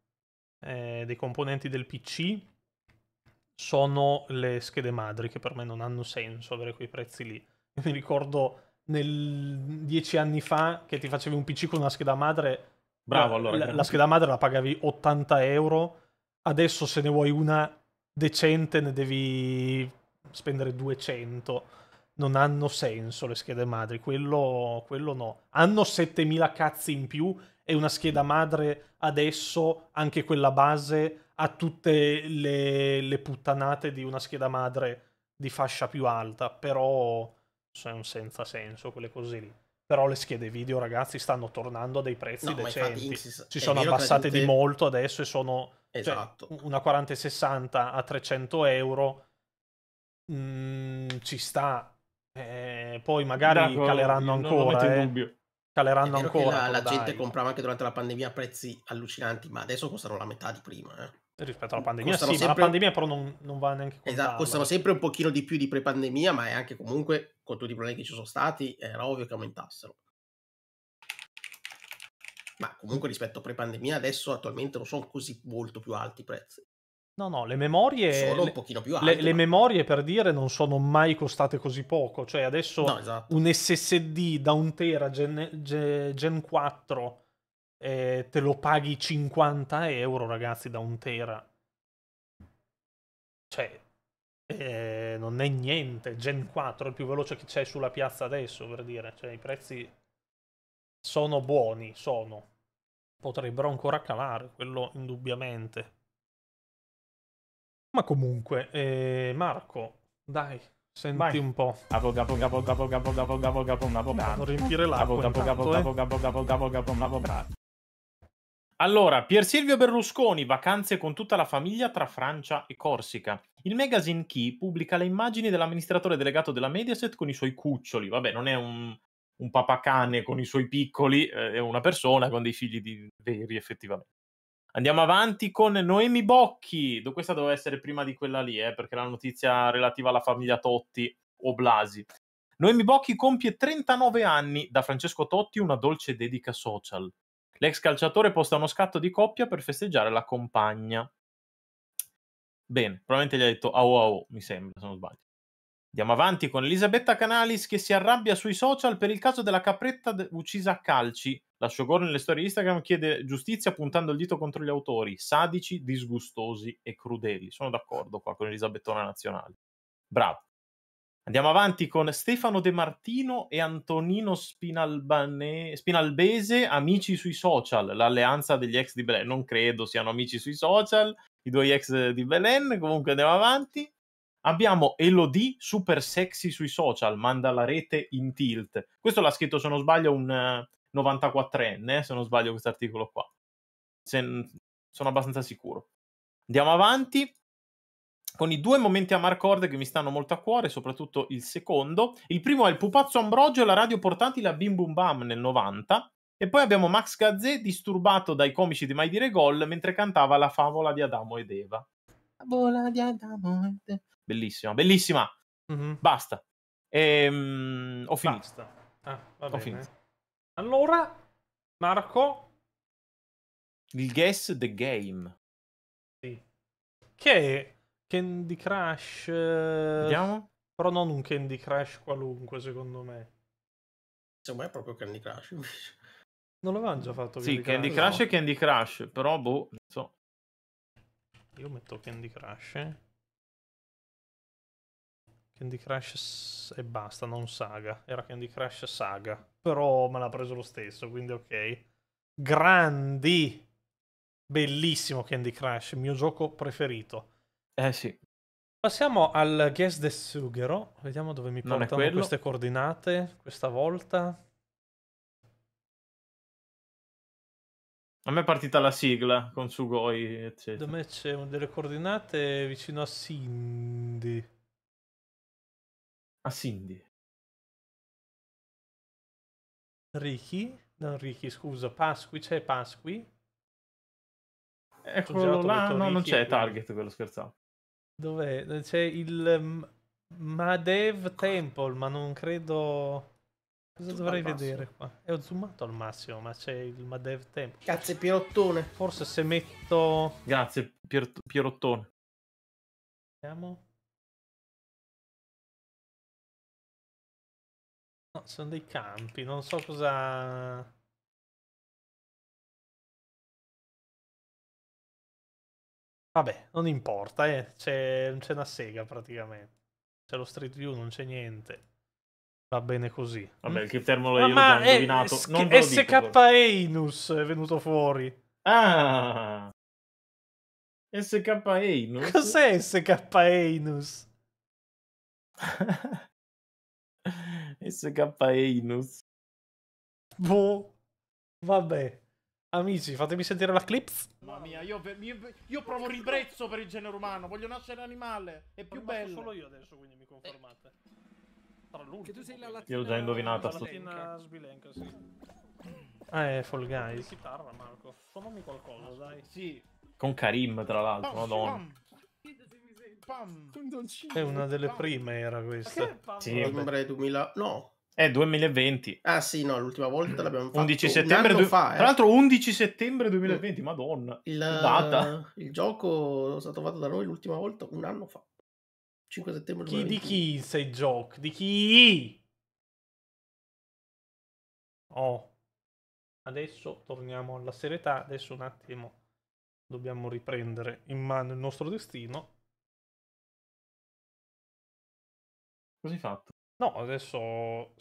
eh, dei componenti del PC. Sono le schede madri che per me non hanno senso avere quei prezzi lì. Mi ricordo nel dieci anni fa che ti facevi un PC con una scheda madre Bravo, allora. La, la scheda madre la pagavi 80 euro, adesso se ne vuoi una decente ne devi spendere 200. Non hanno senso le schede madri, quello, quello no. Hanno 7000 cazzi in più e una scheda madre adesso, anche quella base, ha tutte le, le puttanate di una scheda madre di fascia più alta, però sono senza senso quelle cose lì però le schede video ragazzi stanno tornando a dei prezzi no, decenti infatti, si sono abbassate di molto adesso e sono cioè, esatto. cioè, una 4060 a 300 euro mm, ci sta eh, poi magari no, caleranno ancora Non eh. caleranno ancora la, la gente comprava anche durante la pandemia a prezzi allucinanti ma adesso costano la metà di prima eh rispetto alla mm, pandemia. Sì, sempre... ma la pandemia però non, non va neanche contata. Esatto, costano sempre un pochino di più di pre-pandemia, ma è anche comunque, con tutti i problemi che ci sono stati, era ovvio che aumentassero. Ma comunque rispetto a pre-pandemia adesso attualmente non sono così molto più alti i prezzi. No, no, le memorie... Sono un pochino più alte. Le, ma... le, memorie, per dire, non sono mai costate così poco. Cioè adesso no, esatto. un SSD da un tera gen, gen 4 e te lo paghi 50 euro, ragazzi, da un tera. Cioè, eh, non è niente. Gen 4 è il più veloce che c'è sulla piazza adesso, per dire. Cioè, i prezzi sono buoni, sono. Potrebbero ancora calare, quello indubbiamente. Ma comunque, eh, Marco, dai, Senti Vai. un po'. Capo riempire l'acqua. Capo capo allora, Pier Silvio Berlusconi, vacanze con tutta la famiglia tra Francia e Corsica. Il magazine Key pubblica le immagini dell'amministratore delegato della Mediaset con i suoi cuccioli. Vabbè, non è un, un papacane con i suoi piccoli, eh, è una persona con dei figli di, veri effettivamente. Andiamo avanti con Noemi Bocchi. Questa doveva essere prima di quella lì, eh, perché la notizia relativa alla famiglia Totti o Blasi. Noemi Bocchi compie 39 anni da Francesco Totti una dolce dedica social. L'ex calciatore posta uno scatto di coppia per festeggiare la compagna. Bene, probabilmente gli ha detto au au, mi sembra, se non sbaglio. Andiamo avanti con Elisabetta Canalis che si arrabbia sui social per il caso della capretta de- uccisa a calci. La showgirl nelle storie Instagram chiede giustizia puntando il dito contro gli autori, sadici, disgustosi e crudeli. Sono d'accordo qua con Elisabettona Nazionale. Bravo. Andiamo avanti con Stefano De Martino e Antonino Spinalbane... Spinalbese, amici sui social, l'alleanza degli ex di Belen. Non credo siano amici sui social, i due ex di Belen. Comunque andiamo avanti. Abbiamo Elodie super sexy sui social, manda la rete in tilt. Questo l'ha scritto, se non sbaglio, un 94enne, eh, se non sbaglio questo articolo qua. Se... Sono abbastanza sicuro. Andiamo avanti con i due momenti a Marcord che mi stanno molto a cuore, soprattutto il secondo. Il primo è il pupazzo Ambrogio e la radio portatile a Bim Bum Bam nel 90. E poi abbiamo Max Gazzè disturbato dai comici di Mai Dire Gol mentre cantava la favola di Adamo ed Eva. Favola di Adamo ed Eva. Bellissima, bellissima. Mm-hmm. Basta. Ehm, ho finito. Basta. Ah, ho bene. finito. Allora, Marco. Il guess the game. Sì. Che è Candy Crush. Eh, Vediamo. Però non un Candy Crush qualunque, secondo me. Secondo me è proprio Candy Crush. non l'avevano già fatto Sì, Candy Crush, Crush no. e Candy Crush, però boh, non so. Io metto Candy Crush. Candy Crush e basta, non Saga. Era Candy Crush Saga. Però me l'ha preso lo stesso, quindi ok. Grandi! Bellissimo Candy Crush, mio gioco preferito. Eh sì. Passiamo al Guess the Sughero. Vediamo dove mi non portano queste coordinate questa volta. A me è partita la sigla con Sugoi, eccetera. Da me c'è delle coordinate vicino a Cindy. A Cindy. Ricky, non Ricky, scusa, Pasqui, c'è Pasqui. È là, no, non c'è Target, quello scherzavo. Dov'è? C'è il mm, Madev Temple, ma non credo... Cosa Zoom dovrei vedere qua? E ho zoomato al massimo, ma c'è il Madev Temple. Grazie Pierottone. Forse se metto... Grazie Pier... Pierottone. Vediamo. No, sono dei campi, non so cosa... Vabbè, non importa, eh. c'è, c'è una sega praticamente. C'è lo Street View, non c'è niente. Va bene così. Vabbè, il mm. Cryptermo l'ho ma è, indovinato. Sch- non SK Einus è venuto fuori. Ah! SK Einus? Cos'è SK Einus? SK Einus. Boh. Vabbè. Amici, fatemi sentire la clip. Mamma mia, io, io, io provo ribrezzo per il genere umano. Voglio nascere animale. È più bello. solo io adesso, quindi mi confermate. Tra l'ultimo. Che tu Io l'ho già indovinata. La latina sbilenca, sì. Ah, è Fall Guys. Di chitarra, Marco. Suonami qualcosa, ah, dai. Sì. Con Karim, tra l'altro, madonna. Pam. È una delle prime, era questa. Sì, 2000... No, è eh, 2020. Ah sì, no, l'ultima volta mm. l'abbiamo fatto 11 settembre du- fa, eh. Tra l'altro 11 settembre 2020, mm. madonna. Il, data. il gioco è stato fatto da noi l'ultima volta un anno fa. 5 settembre 2020. Chi, di chi sei joke? Di chi? Oh. Adesso torniamo alla serietà, adesso un attimo dobbiamo riprendere in mano il nostro destino. Così fatto. No, adesso...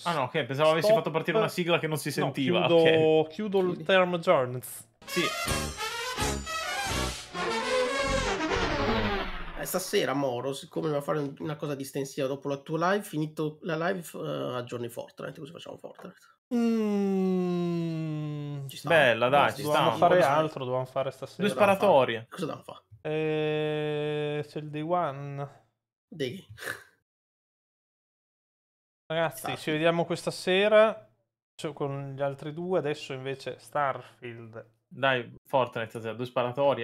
Ah no, ok, pensavo avessi fatto partire una sigla che non si sentiva. No, chiudo, okay. chiudo il term journey. Sì. Eh, stasera Moro, siccome va a fare una cosa distensiva dopo la tua live, finito la live uh, eh, a Fortnite, così facciamo Fortnite. Mm, ci stanno. Bella, dai, no, ci stanno. Dovevamo fare altro, dovevamo fare stasera. Due sparatorie. Cosa dobbiamo fare? Eh, c'è il day one. Day. Ragazzi, Starfield. ci vediamo questa sera con gli altri due. Adesso invece Starfield. Dai, Fortnite, due sparatorie.